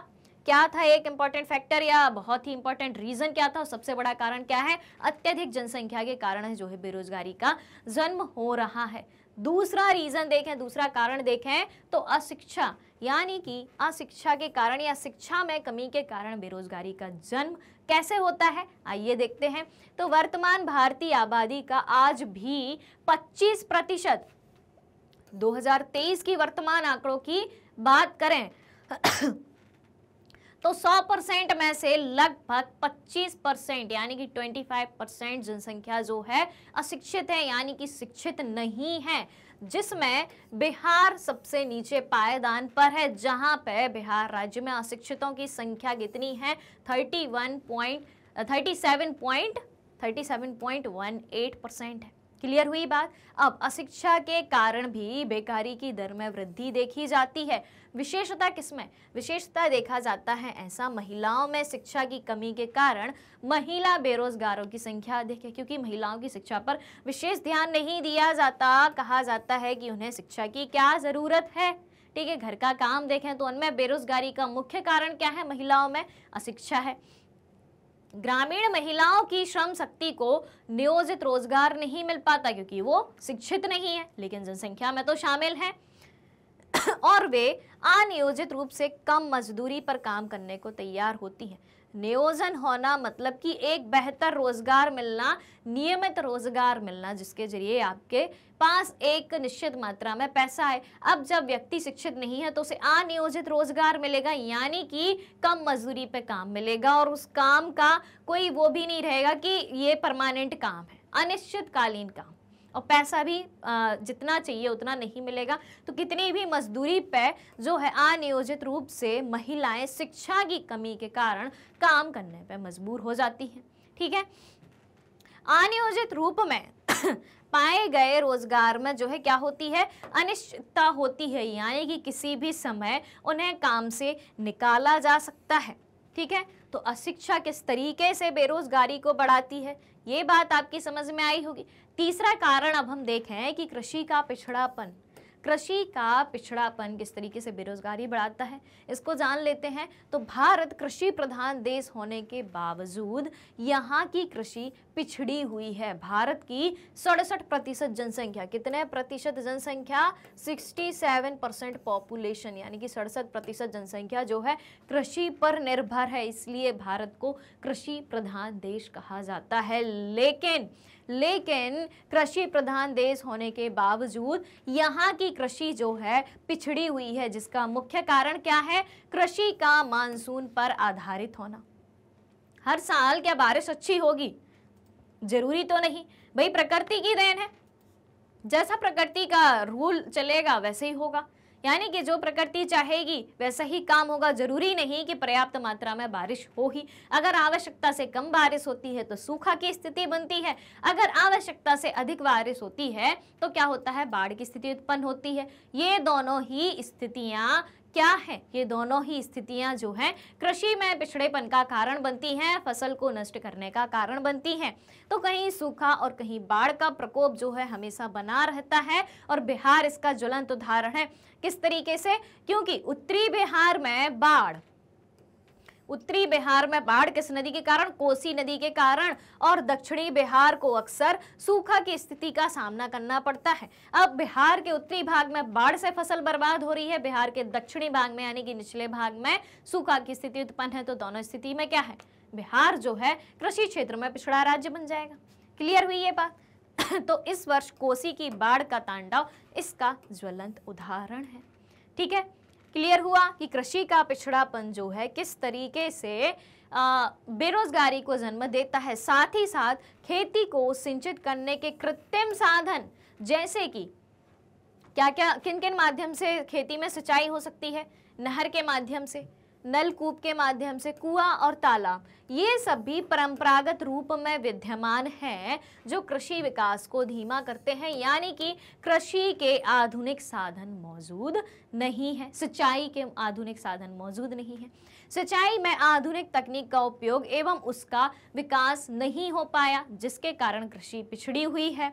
क्या था एक इंपॉर्टेंट फैक्टर या बहुत ही इंपॉर्टेंट रीजन क्या था और सबसे बड़ा कारण क्या है अत्यधिक जनसंख्या के कारण जो है बेरोजगारी का जन्म हो रहा है दूसरा रीज़न देखें दूसरा कारण देखें तो अशिक्षा यानी कि अशिक्षा के कारण या शिक्षा में कमी के कारण बेरोजगारी का जन्म कैसे होता है आइए देखते हैं तो वर्तमान भारतीय आबादी का आज भी 25 प्रतिशत दो की वर्तमान आंकड़ों की बात करें तो 100 परसेंट में से लगभग 25 परसेंट यानी कि 25 परसेंट जनसंख्या जो है अशिक्षित है यानी कि शिक्षित नहीं है जिसमें बिहार सबसे नीचे पायदान पर है जहां पर बिहार राज्य में अशिक्षितों की संख्या कितनी है thirty one point thirty seven point thirty seven point one eight percent है क्लियर हुई बात अब अशिक्षा के कारण भी बेकारी की दर में वृद्धि देखी जाती है विशेषता किसमें विशेषता देखा जाता है ऐसा महिलाओं में शिक्षा की कमी के कारण महिला बेरोजगारों की संख्या अधिक है क्योंकि महिलाओं की शिक्षा पर विशेष ध्यान नहीं दिया जाता कहा जाता है कि उन्हें शिक्षा की क्या ज़रूरत है ठीक है घर का काम देखें तो उनमें बेरोजगारी का मुख्य कारण क्या है महिलाओं में अशिक्षा है ग्रामीण महिलाओं की श्रम शक्ति को नियोजित रोजगार नहीं मिल पाता क्योंकि वो शिक्षित नहीं है लेकिन जनसंख्या में तो शामिल है और वे अनियोजित रूप से कम मजदूरी पर काम करने को तैयार होती हैं नियोजन होना मतलब कि एक बेहतर रोजगार मिलना नियमित रोजगार मिलना जिसके जरिए आपके पास एक निश्चित मात्रा में पैसा है अब जब व्यक्ति शिक्षित नहीं है तो उसे अनियोजित रोजगार मिलेगा यानी कि कम मजदूरी पे काम मिलेगा और उस काम का कोई वो भी नहीं रहेगा कि ये परमानेंट काम है अनिश्चितकालीन काम और पैसा भी जितना चाहिए उतना नहीं मिलेगा तो कितनी भी मजदूरी पर जो है अनियोजित रूप से महिलाएं शिक्षा की कमी के कारण काम करने पर मजबूर हो जाती हैं ठीक है अनियोजित रूप में <coughs> पाए गए रोजगार में जो है क्या होती है अनिश्चितता होती है यानी कि किसी भी समय उन्हें काम से निकाला जा सकता है ठीक है तो अशिक्षा किस तरीके से बेरोजगारी को बढ़ाती है ये बात आपकी समझ में आई होगी तीसरा कारण अब हम देखें कि कृषि का पिछड़ापन कृषि का पिछड़ापन किस तरीके से बेरोजगारी बढ़ाता है इसको जान लेते हैं तो भारत कृषि प्रधान देश होने के बावजूद यहाँ की कृषि पिछड़ी हुई है भारत की सड़सठ प्रतिशत जनसंख्या कितने प्रतिशत जनसंख्या 67 परसेंट पॉपुलेशन यानी कि सड़सठ प्रतिशत जनसंख्या जो है कृषि पर निर्भर है इसलिए भारत को कृषि प्रधान देश कहा जाता है लेकिन लेकिन कृषि प्रधान देश होने के बावजूद यहाँ की कृषि जो है पिछड़ी हुई है जिसका मुख्य कारण क्या है कृषि का मानसून पर आधारित होना हर साल क्या बारिश अच्छी होगी जरूरी तो नहीं भाई प्रकृति की देन है जैसा प्रकृति का रूल चलेगा वैसे ही होगा यानी कि जो प्रकृति चाहेगी वैसा ही काम होगा जरूरी नहीं कि पर्याप्त मात्रा में बारिश हो ही अगर आवश्यकता से कम बारिश होती है तो सूखा की स्थिति बनती है अगर आवश्यकता से अधिक बारिश होती है तो क्या होता है बाढ़ की स्थिति उत्पन्न होती है ये दोनों ही स्थितियां क्या है ये दोनों ही स्थितियां जो है कृषि में पिछड़ेपन का कारण बनती हैं फसल को नष्ट करने का कारण बनती हैं तो कहीं सूखा और कहीं बाढ़ का प्रकोप जो है हमेशा बना रहता है और बिहार इसका ज्वलंत उदाहरण है किस तरीके से क्योंकि उत्तरी बिहार में बाढ़ उत्तरी बिहार में बाढ़ किस नदी के कारण कोसी नदी के कारण और दक्षिणी बिहार को अक्सर सूखा की स्थिति का सामना करना पड़ता है अब बिहार के उत्तरी भाग में बाढ़ से फसल बर्बाद हो रही है बिहार के दक्षिणी भाग में यानी कि निचले भाग में सूखा की स्थिति उत्पन्न है तो दोनों स्थिति में क्या है बिहार जो है कृषि क्षेत्र में पिछड़ा राज्य बन जाएगा क्लियर हुई ये बात <coughs> तो इस वर्ष कोसी की बाढ़ का तांडव इसका ज्वलंत उदाहरण है ठीक है क्लियर हुआ कि कृषि का पिछड़ापन जो है किस तरीके से बेरोजगारी को जन्म देता है साथ ही साथ खेती को सिंचित करने के कृत्रिम साधन जैसे कि क्या क्या किन किन माध्यम से खेती में सिंचाई हो सकती है नहर के माध्यम से नलकूप के माध्यम से कुआं और तालाब ये सब भी परंपरागत रूप में विद्यमान हैं जो कृषि विकास को धीमा करते हैं यानी कि कृषि के आधुनिक साधन मौजूद नहीं है सिंचाई के आधुनिक साधन मौजूद नहीं है सिंचाई में आधुनिक तकनीक का उपयोग एवं उसका विकास नहीं हो पाया जिसके कारण कृषि पिछड़ी हुई है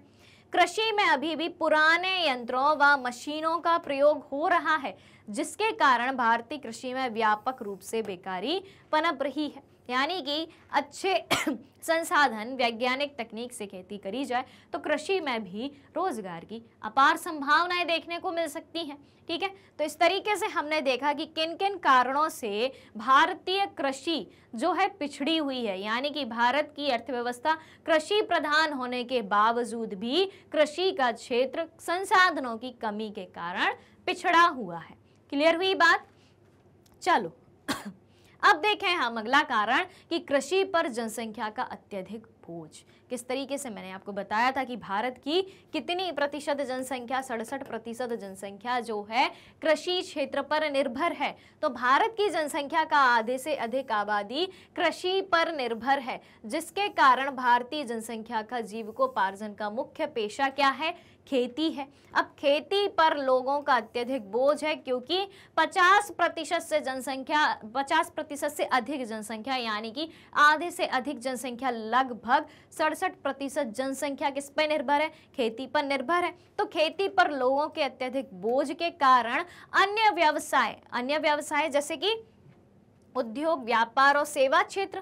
कृषि में अभी भी पुराने यंत्रों व मशीनों का प्रयोग हो रहा है जिसके कारण भारतीय कृषि में व्यापक रूप से बेकारी पनप रही है यानी कि अच्छे <coughs> संसाधन वैज्ञानिक तकनीक से खेती करी जाए तो कृषि में भी रोजगार की अपार संभावनाएं देखने को मिल सकती हैं ठीक है तो इस तरीके से हमने देखा कि किन किन कारणों से भारतीय कृषि जो है पिछड़ी हुई है यानी कि भारत की अर्थव्यवस्था कृषि प्रधान होने के बावजूद भी कृषि का क्षेत्र संसाधनों की कमी के कारण पिछड़ा हुआ है क्लियर हुई बात चलो <coughs> अब देखें हम अगला कारण कि कृषि पर जनसंख्या का अत्यधिक बोझ किस तरीके से मैंने आपको बताया था कि भारत की कितनी प्रतिशत जनसंख्या सड़सठ प्रतिशत जनसंख्या जो है कृषि क्षेत्र पर निर्भर है तो भारत की जनसंख्या का आधे से अधिक आबादी कृषि पर निर्भर है जिसके कारण भारतीय जनसंख्या का जीव को पार्जन का मुख्य पेशा क्या है खेती है अब खेती पर लोगों का अत्यधिक बोझ है क्योंकि 50 प्रतिशत से जनसंख्या 50 प्रतिशत से अधिक जनसंख्या यानी कि आधे से अधिक जनसंख्या लगभग सड़सठ प्रतिशत जनसंख्या किस पर निर्भर है खेती पर निर्भर है तो खेती पर लोगों के अत्यधिक बोझ के कारण अन्य व्यवसाय अन्य व्यवसाय जैसे कि उद्योग व्यापार और सेवा क्षेत्र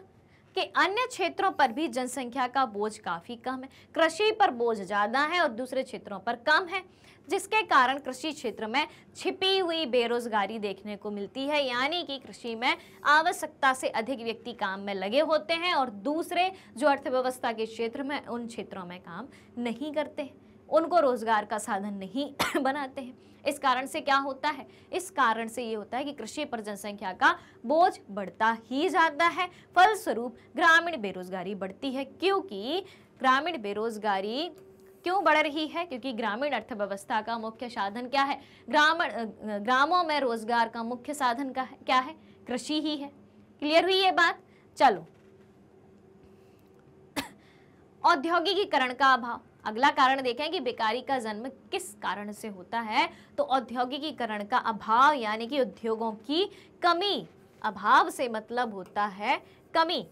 कि अन्य क्षेत्रों पर भी जनसंख्या का बोझ काफ़ी कम है कृषि पर बोझ ज़्यादा है और दूसरे क्षेत्रों पर कम है जिसके कारण कृषि क्षेत्र में छिपी हुई बेरोजगारी देखने को मिलती है यानी कि कृषि में आवश्यकता से अधिक व्यक्ति काम में लगे होते हैं और दूसरे जो अर्थव्यवस्था के क्षेत्र में उन क्षेत्रों में काम नहीं करते हैं उनको रोजगार का साधन नहीं <clears throat> बनाते हैं इस कारण से क्या होता है इस कारण से ये होता है कि कृषि पर जनसंख्या का बोझ बढ़ता ही जाता है फलस्वरूप ग्रामीण बेरोजगारी बढ़ती है क्योंकि ग्रामीण बेरोजगारी क्यों बढ़ रही है क्योंकि ग्रामीण अर्थव्यवस्था का मुख्य साधन क्या है ग्रामीण ग्रामों में रोजगार का मुख्य साधन का क्या है कृषि ही है क्लियर हुई ये बात चलो <clears throat> औद्योगिकीकरण का अभाव अगला कारण देखें कि बेकारी का जन्म किस कारण से होता है तो औद्योगिकीकरण का अभाव यानी कि उद्योगों की कमी अभाव से मतलब होता है कमी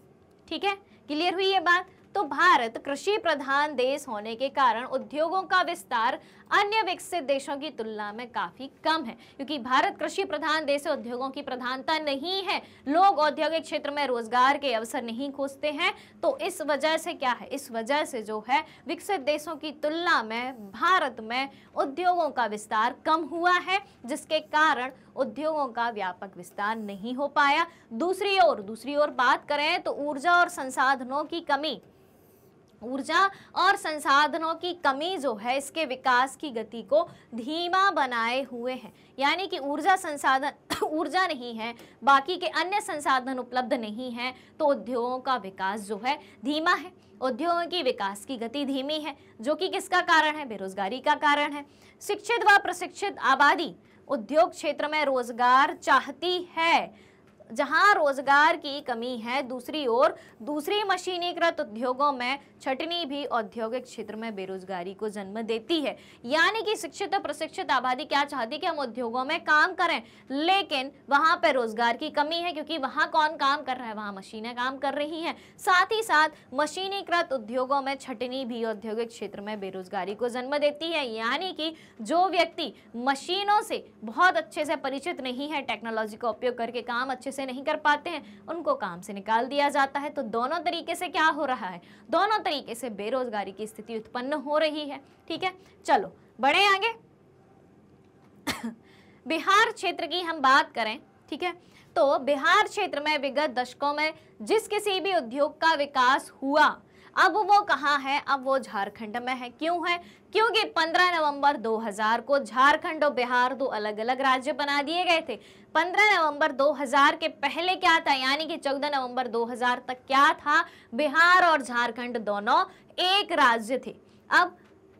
ठीक है क्लियर हुई ये बात तो भारत कृषि प्रधान देश होने के कारण उद्योगों का विस्तार अन्य विकसित देशों की तुलना में काफी कम है क्योंकि भारत कृषि प्रधान देश उद्योगों की प्रधानता नहीं है लोग औद्योगिक क्षेत्र में रोजगार के अवसर नहीं खोजते हैं तो इस वजह से क्या है इस वजह से जो है विकसित देशों की तुलना में भारत में उद्योगों का विस्तार कम हुआ है जिसके कारण उद्योगों का व्यापक विस्तार नहीं हो पाया दूसरी ओर दूसरी ओर बात करें तो ऊर्जा और संसाधनों की कमी ऊर्जा और संसाधनों की कमी जो है इसके विकास की गति को धीमा बनाए हुए हैं यानी कि ऊर्जा संसाधन <coughs> ऊर्जा नहीं है बाकी के अन्य संसाधन उपलब्ध नहीं हैं तो उद्योगों का विकास जो है धीमा है उद्योगों की विकास की गति धीमी है जो कि किसका कारण है बेरोजगारी का कारण है शिक्षित व प्रशिक्षित आबादी उद्योग क्षेत्र में रोजगार चाहती है जहां रोजगार की कमी है दूसरी ओर दूसरी मशीनीकृत उद्योगों में छटनी भी औद्योगिक क्षेत्र में बेरोजगारी को जन्म देती है यानी कि शिक्षित प्रशिक्षित आबादी क्या चाहती है कि हम उद्योगों में काम करें लेकिन वहां पर रोजगार की कमी है क्योंकि वहां कौन काम कर रहा है वहां मशीनें काम कर रही हैं साथ ही साथ मशीनीकृत उद्योगों में छटनी भी औद्योगिक क्षेत्र में बेरोजगारी को जन्म देती है यानी कि जो व्यक्ति मशीनों से बहुत अच्छे से परिचित नहीं है टेक्नोलॉजी का उपयोग करके काम अच्छे से से नहीं कर पाते हैं उनको काम से निकाल दिया जाता है तो दोनों तरीके से क्या हो रहा है दोनों तरीके से बेरोजगारी की स्थिति उत्पन्न हो रही है ठीक है चलो बढ़े आगे <coughs> बिहार क्षेत्र की हम बात करें ठीक है तो बिहार क्षेत्र में विगत दशकों में जिस किसी भी उद्योग का विकास हुआ अब वो कहाँ है अब वो झारखंड में है क्यों है क्योंकि 15 नवंबर 2000 को झारखंड और बिहार दो अलग अलग राज्य बना दिए गए थे 15 नवंबर 2000 के पहले क्या था यानी कि 14 नवंबर 2000 तक क्या था बिहार और झारखंड दोनों एक राज्य थे अब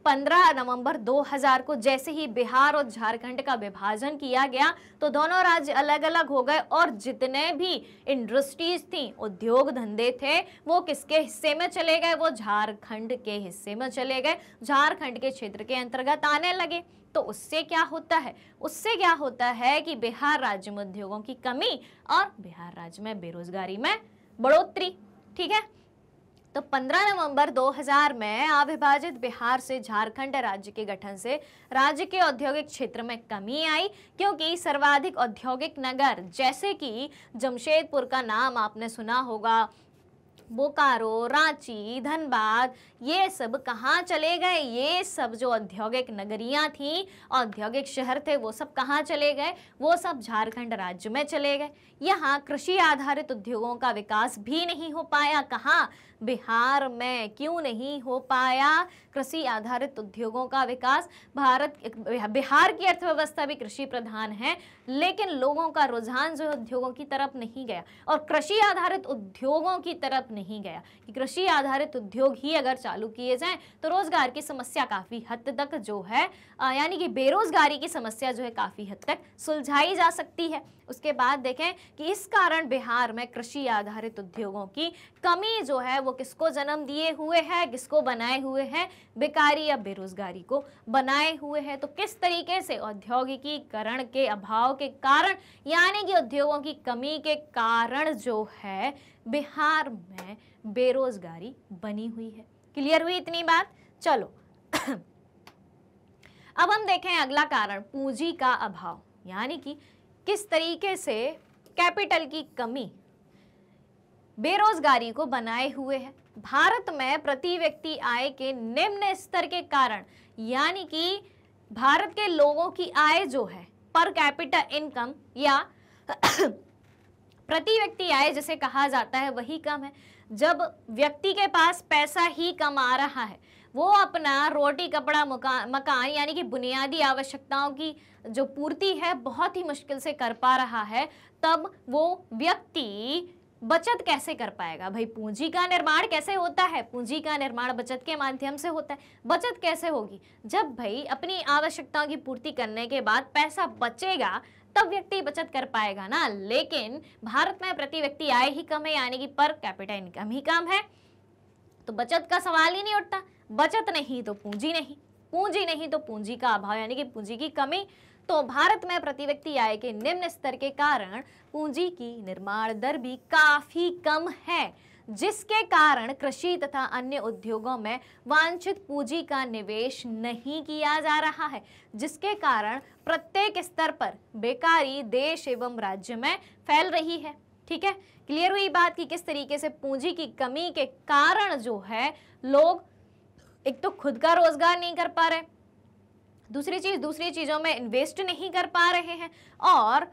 15 नवंबर 2000 को जैसे ही बिहार और झारखंड का विभाजन किया गया तो दोनों राज्य अलग अलग हो गए और जितने भी इंडस्ट्रीज थी उद्योग धंधे थे वो किसके हिस्से में चले गए वो झारखंड के हिस्से में चले गए झारखंड के क्षेत्र के अंतर्गत आने लगे तो उससे क्या होता है उससे क्या होता है कि बिहार राज्य में उद्योगों की कमी और बिहार राज्य में बेरोजगारी में बढ़ोतरी ठीक है तो 15 नवंबर 2000 में अविभाजित बिहार से झारखंड राज्य के गठन से राज्य के औद्योगिक क्षेत्र में कमी आई क्योंकि सर्वाधिक औद्योगिक नगर जैसे कि जमशेदपुर का नाम आपने सुना होगा बोकारो रांची धनबाद ये सब कहाँ चले गए ये सब जो औद्योगिक नगरियाँ थीं औद्योगिक शहर थे वो सब कहाँ चले गए वो सब झारखंड राज्य में चले गए यहाँ कृषि आधारित उद्योगों का विकास भी नहीं हो पाया कहाँ बिहार में क्यों नहीं हो पाया कृषि आधारित उद्योगों का विकास भारत बिहार की अर्थव्यवस्था भी कृषि प्रधान है लेकिन लोगों का रुझान जो है उद्योगों की तरफ नहीं गया और कृषि आधारित उद्योगों की तरफ नहीं गया कि कृषि आधारित उद्योग ही अगर चालू किए जाएं तो रोजगार की समस्या काफ़ी हद तक जो है यानी कि बेरोजगारी की समस्या जो है काफ़ी हद तक सुलझाई जा सकती है उसके बाद देखें कि इस कारण बिहार में कृषि आधारित उद्योगों की कमी जो है वो वो किसको जन्म दिए हुए हैं किसको बनाए हुए हैं बेकारी या बेरोजगारी को बनाए हुए हैं तो किस तरीके से औद्योगिकीकरण के अभाव के कारण यानी कि उद्योगों की कमी के कारण जो है बिहार में बेरोजगारी बनी हुई है क्लियर हुई इतनी बात चलो अब हम देखें अगला कारण पूंजी का अभाव यानी कि किस तरीके से कैपिटल की कमी बेरोजगारी को बनाए हुए है भारत में प्रति व्यक्ति आय के निम्न स्तर के कारण यानी कि भारत के लोगों की आय जो है पर कैपिटल इनकम या <coughs> प्रति व्यक्ति आय जिसे कहा जाता है वही कम है जब व्यक्ति के पास पैसा ही कम आ रहा है वो अपना रोटी कपड़ा मकान यानी कि बुनियादी आवश्यकताओं की जो पूर्ति है बहुत ही मुश्किल से कर पा रहा है तब वो व्यक्ति बचत कैसे कर पाएगा भाई पूंजी का निर्माण कैसे होता है पूंजी का निर्माण बचत के माध्यम से होता है बचत कैसे होगी जब भाई अपनी आवश्यकताओं की पूर्ति करने के बाद पैसा बचेगा तब व्यक्ति बचत कर पाएगा ना लेकिन भारत में प्रति व्यक्ति आय ही कम है यानी कि पर कैपिटल इनकम ही कम है तो बचत का सवाल ही नहीं उठता बचत नहीं तो पूंजी नहीं पूंजी नहीं तो पूंजी का अभाव यानी कि पूंजी की कमी तो भारत में प्रति व्यक्ति आय के निम्न स्तर के कारण पूंजी की निर्माण दर भी काफी कम है जिसके कारण कृषि तथा अन्य उद्योगों में वांछित पूंजी का निवेश नहीं किया जा रहा है जिसके कारण प्रत्येक स्तर पर बेकारी देश एवं राज्य में फैल रही है ठीक है क्लियर हुई बात कि किस तरीके से पूंजी की कमी के कारण जो है लोग एक तो खुद का रोजगार नहीं कर पा रहे दूसरी चीज़ दूसरी चीज़ों में इन्वेस्ट नहीं कर पा रहे हैं और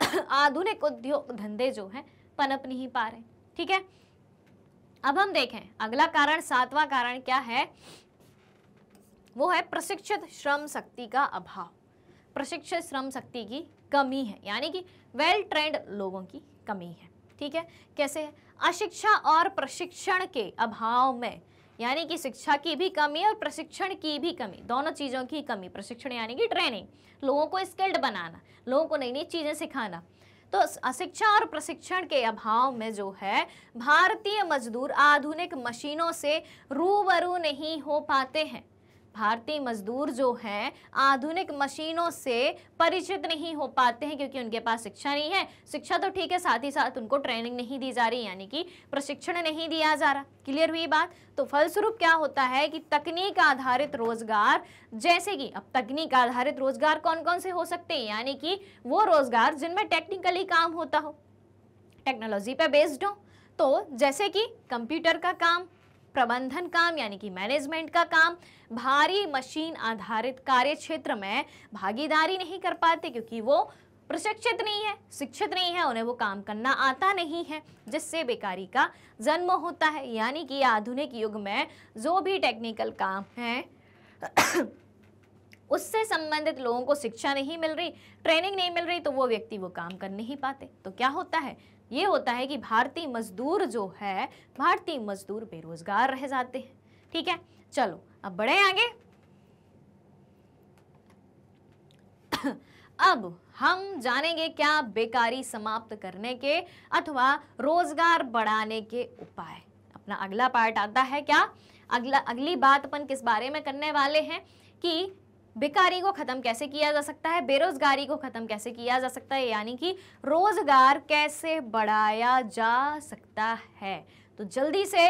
<clears throat> आधुनिक उद्योग धंधे जो हैं पनप नहीं पा रहे ठीक है अब हम देखें अगला कारण सातवां कारण क्या है वो है प्रशिक्षित श्रम शक्ति का अभाव प्रशिक्षित श्रम शक्ति की कमी है यानी कि वेल ट्रेंड लोगों की कमी है ठीक है कैसे है अशिक्षा और प्रशिक्षण के अभाव में यानी कि शिक्षा की भी कमी और प्रशिक्षण की भी कमी दोनों चीज़ों की कमी प्रशिक्षण यानी कि ट्रेनिंग लोगों को स्किल्ड बनाना लोगों को नई नई चीज़ें सिखाना तो अशिक्षा और प्रशिक्षण के अभाव में जो है भारतीय मजदूर आधुनिक मशीनों से रूबरू नहीं हो पाते हैं भारतीय मजदूर जो हैं आधुनिक मशीनों से परिचित नहीं हो पाते हैं क्योंकि उनके पास शिक्षा नहीं है शिक्षा तो ठीक है साथ ही साथ उनको ट्रेनिंग नहीं दी जा रही यानी कि प्रशिक्षण नहीं दिया जा रहा क्लियर हुई बात तो फलस्वरूप क्या होता है कि तकनीक आधारित रोजगार जैसे कि अब तकनीक आधारित रोजगार कौन कौन से हो सकते हैं यानी कि वो रोजगार जिनमें टेक्निकली काम होता हो टेक्नोलॉजी पे बेस्ड हो तो जैसे कि कंप्यूटर का काम प्रबंधन काम यानी कि मैनेजमेंट का काम भारी मशीन आधारित कार्य क्षेत्र में भागीदारी नहीं कर पाते क्योंकि वो प्रशिक्षित नहीं है शिक्षित नहीं है उन्हें वो काम करना आता नहीं है जिससे बेकारी का जन्म होता है यानी कि आधुनिक युग में जो भी टेक्निकल काम है <coughs> उससे संबंधित लोगों को शिक्षा नहीं मिल रही ट्रेनिंग नहीं मिल रही तो वो व्यक्ति वो काम कर नहीं पाते तो क्या होता है ये होता है कि भारतीय मजदूर जो है भारतीय मजदूर बेरोजगार रह जाते हैं ठीक है चलो अब बढ़े आगे <coughs> अब हम जानेंगे क्या बेकारी समाप्त करने के अथवा रोजगार बढ़ाने के उपाय अपना अगला पार्ट आता है क्या अगला अगली बात अपन किस बारे में करने वाले हैं कि बेकारी को ख़त्म कैसे किया जा सकता है बेरोज़गारी को ख़त्म कैसे किया जा सकता है यानी कि रोज़गार कैसे बढ़ाया जा सकता है तो जल्दी से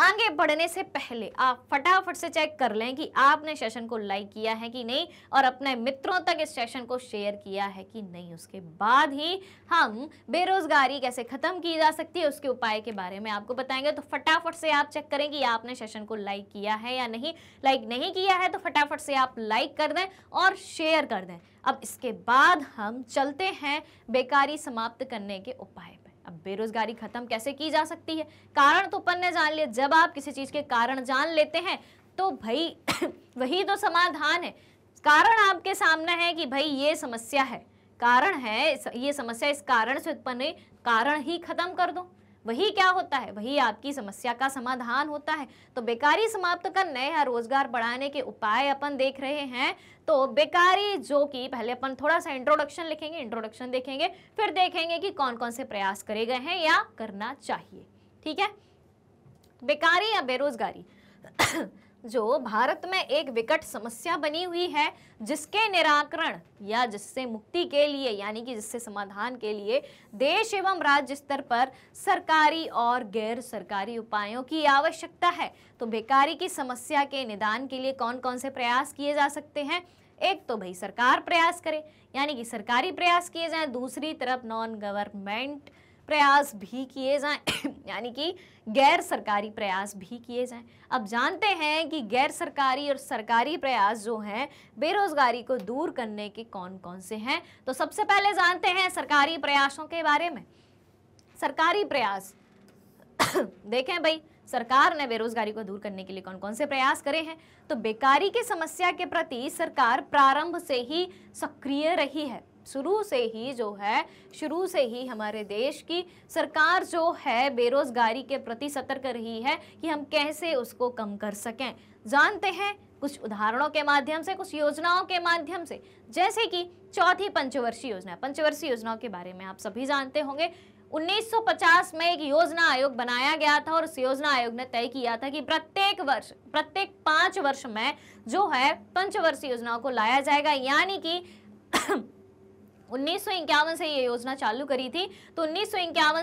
आगे बढ़ने से पहले आप फटाफट से चेक कर लें कि आपने सेशन को लाइक किया है कि नहीं और अपने मित्रों तक इस सेशन को शेयर किया है कि नहीं उसके बाद ही हम बेरोजगारी कैसे ख़त्म की जा सकती है उसके उपाय के बारे में आपको बताएंगे तो फटाफट से आप चेक करें कि आपने सेशन को लाइक किया है या नहीं लाइक नहीं किया है तो फटाफट से आप लाइक कर दें और शेयर कर दें अब इसके बाद हम चलते हैं बेकारी समाप्त करने के उपाय अब बेरोजगारी खत्म कैसे की जा सकती है कारण तो पन्ने जान लिए जब आप किसी चीज के कारण जान लेते हैं तो भाई <coughs> वही तो समाधान है कारण आपके सामने है कि भाई ये समस्या है कारण है ये समस्या इस कारण से उत्पन्न कारण ही खत्म कर दो वही क्या होता है वही आपकी समस्या का समाधान होता है तो बेकारी समाप्त करने या रोजगार बढ़ाने के उपाय अपन देख रहे हैं तो बेकारी जो कि पहले अपन थोड़ा सा इंट्रोडक्शन लिखेंगे इंट्रोडक्शन देखेंगे फिर देखेंगे कि कौन कौन से प्रयास करे गए हैं या करना चाहिए ठीक है बेकारी या बेरोजगारी जो भारत में एक विकट समस्या बनी हुई है जिसके निराकरण या जिससे मुक्ति के लिए यानी कि जिससे समाधान के लिए देश एवं राज्य स्तर पर सरकारी और गैर सरकारी उपायों की आवश्यकता है तो बेकारी की समस्या के निदान के लिए कौन कौन से प्रयास किए जा सकते हैं एक तो भाई सरकार प्रयास करे यानी कि सरकारी प्रयास किए जाए दूसरी तरफ नॉन गवर्नमेंट प्रयास भी किए जाएं <coughs> यानी कि गैर सरकारी प्रयास भी किए जाएं अब जानते हैं कि गैर सरकारी और सरकारी प्रयास जो हैं बेरोजगारी को दूर करने के कौन कौन से हैं तो सबसे पहले जानते हैं सरकारी प्रयासों के बारे में सरकारी प्रयास <coughs> देखें भाई सरकार ने बेरोजगारी को दूर करने के लिए कौन कौन से प्रयास करे हैं तो बेकारी की समस्या के प्रति सरकार प्रारंभ से ही सक्रिय रही है शुरू से ही जो है शुरू से ही हमारे देश की सरकार जो है बेरोजगारी के प्रति सतर्क रही है कि हम कैसे उसको कम कर सकें जानते हैं कुछ उदाहरणों के माध्यम से कुछ योजनाओं के माध्यम से जैसे कि चौथी पंचवर्षीय योजना पंचवर्षीय योजनाओं के बारे में आप सभी जानते होंगे 1950 में एक योजना आयोग बनाया गया था और उस योजना आयोग ने तय किया था कि प्रत्येक वर्ष प्रत्येक पांच वर्ष में जो है पंचवर्षीय योजनाओं को लाया जाएगा यानी कि उन्नीस से ये योजना चालू करी थी तो उन्नीस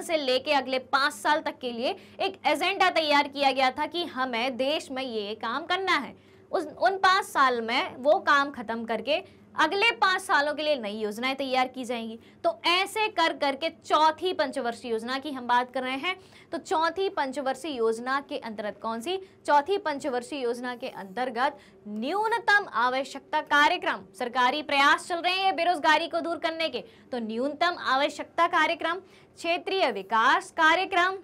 से लेके अगले पांच साल तक के लिए एक एजेंडा तैयार किया गया था कि हमें देश में ये काम करना है उस उन पाँच साल में वो काम ख़त्म करके अगले पांच सालों के लिए नई योजनाएं तैयार की जाएंगी तो ऐसे कर करके चौथी पंचवर्षीय योजना की हम बात कर रहे हैं तो चौथी पंचवर्षीय योजना के अंतर्गत कौन सी चौथी पंचवर्षीय योजना के अंतर्गत न्यूनतम आवश्यकता कार्यक्रम सरकारी प्रयास चल रहे हैं बेरोजगारी को दूर करने के तो न्यूनतम आवश्यकता कार्यक्रम क्षेत्रीय विकास कार्यक्रम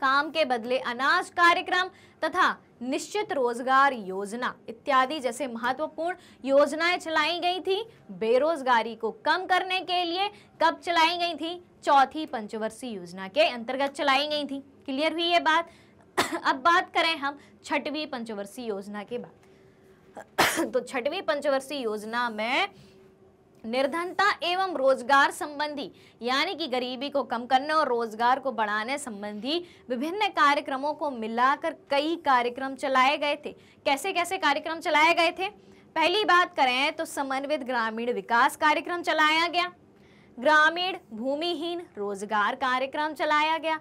काम के बदले अनाज कार्यक्रम तथा निश्चित रोजगार योजना इत्यादि जैसे महत्वपूर्ण योजनाएं चलाई गई थी बेरोजगारी को कम करने के लिए कब चलाई गई थी चौथी पंचवर्षीय योजना के अंतर्गत चलाई गई थी क्लियर हुई ये बात <coughs> अब बात करें हम छठवीं पंचवर्षीय योजना के बाद <coughs> तो छठवीं पंचवर्षीय योजना में निर्धनता एवं रोजगार संबंधी यानी कि गरीबी को कम करने और रोजगार को बढ़ाने संबंधी विभिन्न कार्यक्रमों को मिलाकर कई कार्यक्रम चलाए गए थे कैसे कैसे कार्यक्रम चलाए गए थे पहली बात करें तो समन्वित ग्रामीण विकास कार्यक्रम चलाया गया ग्रामीण भूमिहीन रोजगार कार्यक्रम चलाया गया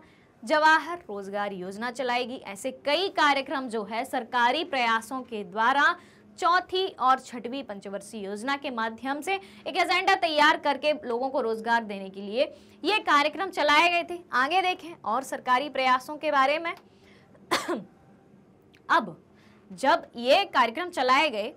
जवाहर रोजगार योजना चलाएगी ऐसे कई कार्यक्रम जो है सरकारी प्रयासों के द्वारा चौथी और छठवीं पंचवर्षीय योजना के माध्यम से एक एजेंडा तैयार करके लोगों को रोजगार देने के लिए ये कार्यक्रम चलाए गए थे आगे देखें और सरकारी प्रयासों के बारे में <clears throat> अब जब ये कार्यक्रम चलाए गए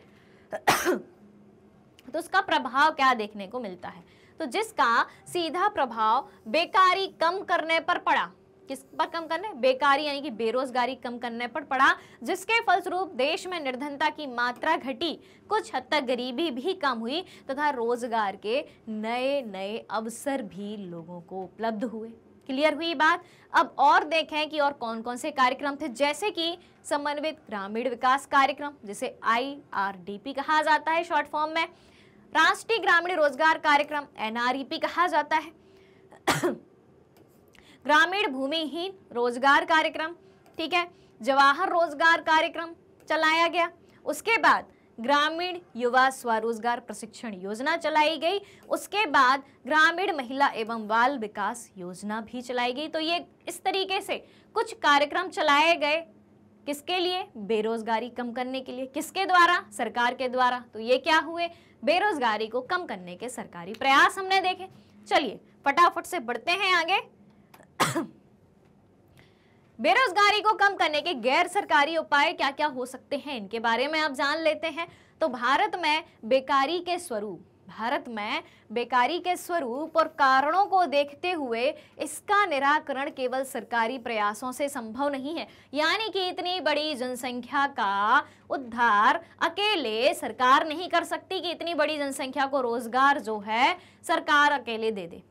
<clears throat> तो उसका प्रभाव क्या देखने को मिलता है तो जिसका सीधा प्रभाव बेकारी कम करने पर पड़ा किस पर कम करना है बेकारी यानी कि बेरोजगारी कम करने पर पड़ा जिसके फलस्वरूप देश में निर्धनता की मात्रा घटी कुछ हद तक गरीबी भी कम हुई तथा रोजगार के नए नए अवसर भी लोगों को उपलब्ध हुए क्लियर हुई बात अब और देखें कि और कौन कौन से कार्यक्रम थे जैसे कि समन्वित ग्रामीण विकास कार्यक्रम जिसे आई कहा जाता है शॉर्ट फॉर्म में राष्ट्रीय ग्रामीण रोजगार कार्यक्रम एनआरईपी e कहा जाता है ग्रामीण भूमिहीन रोजगार कार्यक्रम ठीक है जवाहर रोजगार कार्यक्रम चलाया गया उसके बाद ग्रामीण युवा स्वरोजगार प्रशिक्षण योजना चलाई गई उसके बाद ग्रामीण महिला एवं बाल विकास योजना भी चलाई गई तो ये इस तरीके से कुछ कार्यक्रम चलाए गए किसके लिए बेरोजगारी कम करने के लिए किसके द्वारा सरकार के द्वारा तो ये क्या हुए बेरोजगारी को कम करने के सरकारी प्रयास हमने देखे चलिए फटाफट से बढ़ते हैं आगे <coughs> बेरोजगारी को कम करने के गैर सरकारी उपाय क्या क्या हो सकते हैं इनके बारे में आप जान लेते हैं तो भारत में बेकारी के स्वरूप भारत में बेकारी के स्वरूप और कारणों को देखते हुए इसका निराकरण केवल सरकारी प्रयासों से संभव नहीं है यानी कि इतनी बड़ी जनसंख्या का उद्धार अकेले सरकार नहीं कर सकती कि इतनी बड़ी जनसंख्या को रोजगार जो है सरकार अकेले दे दे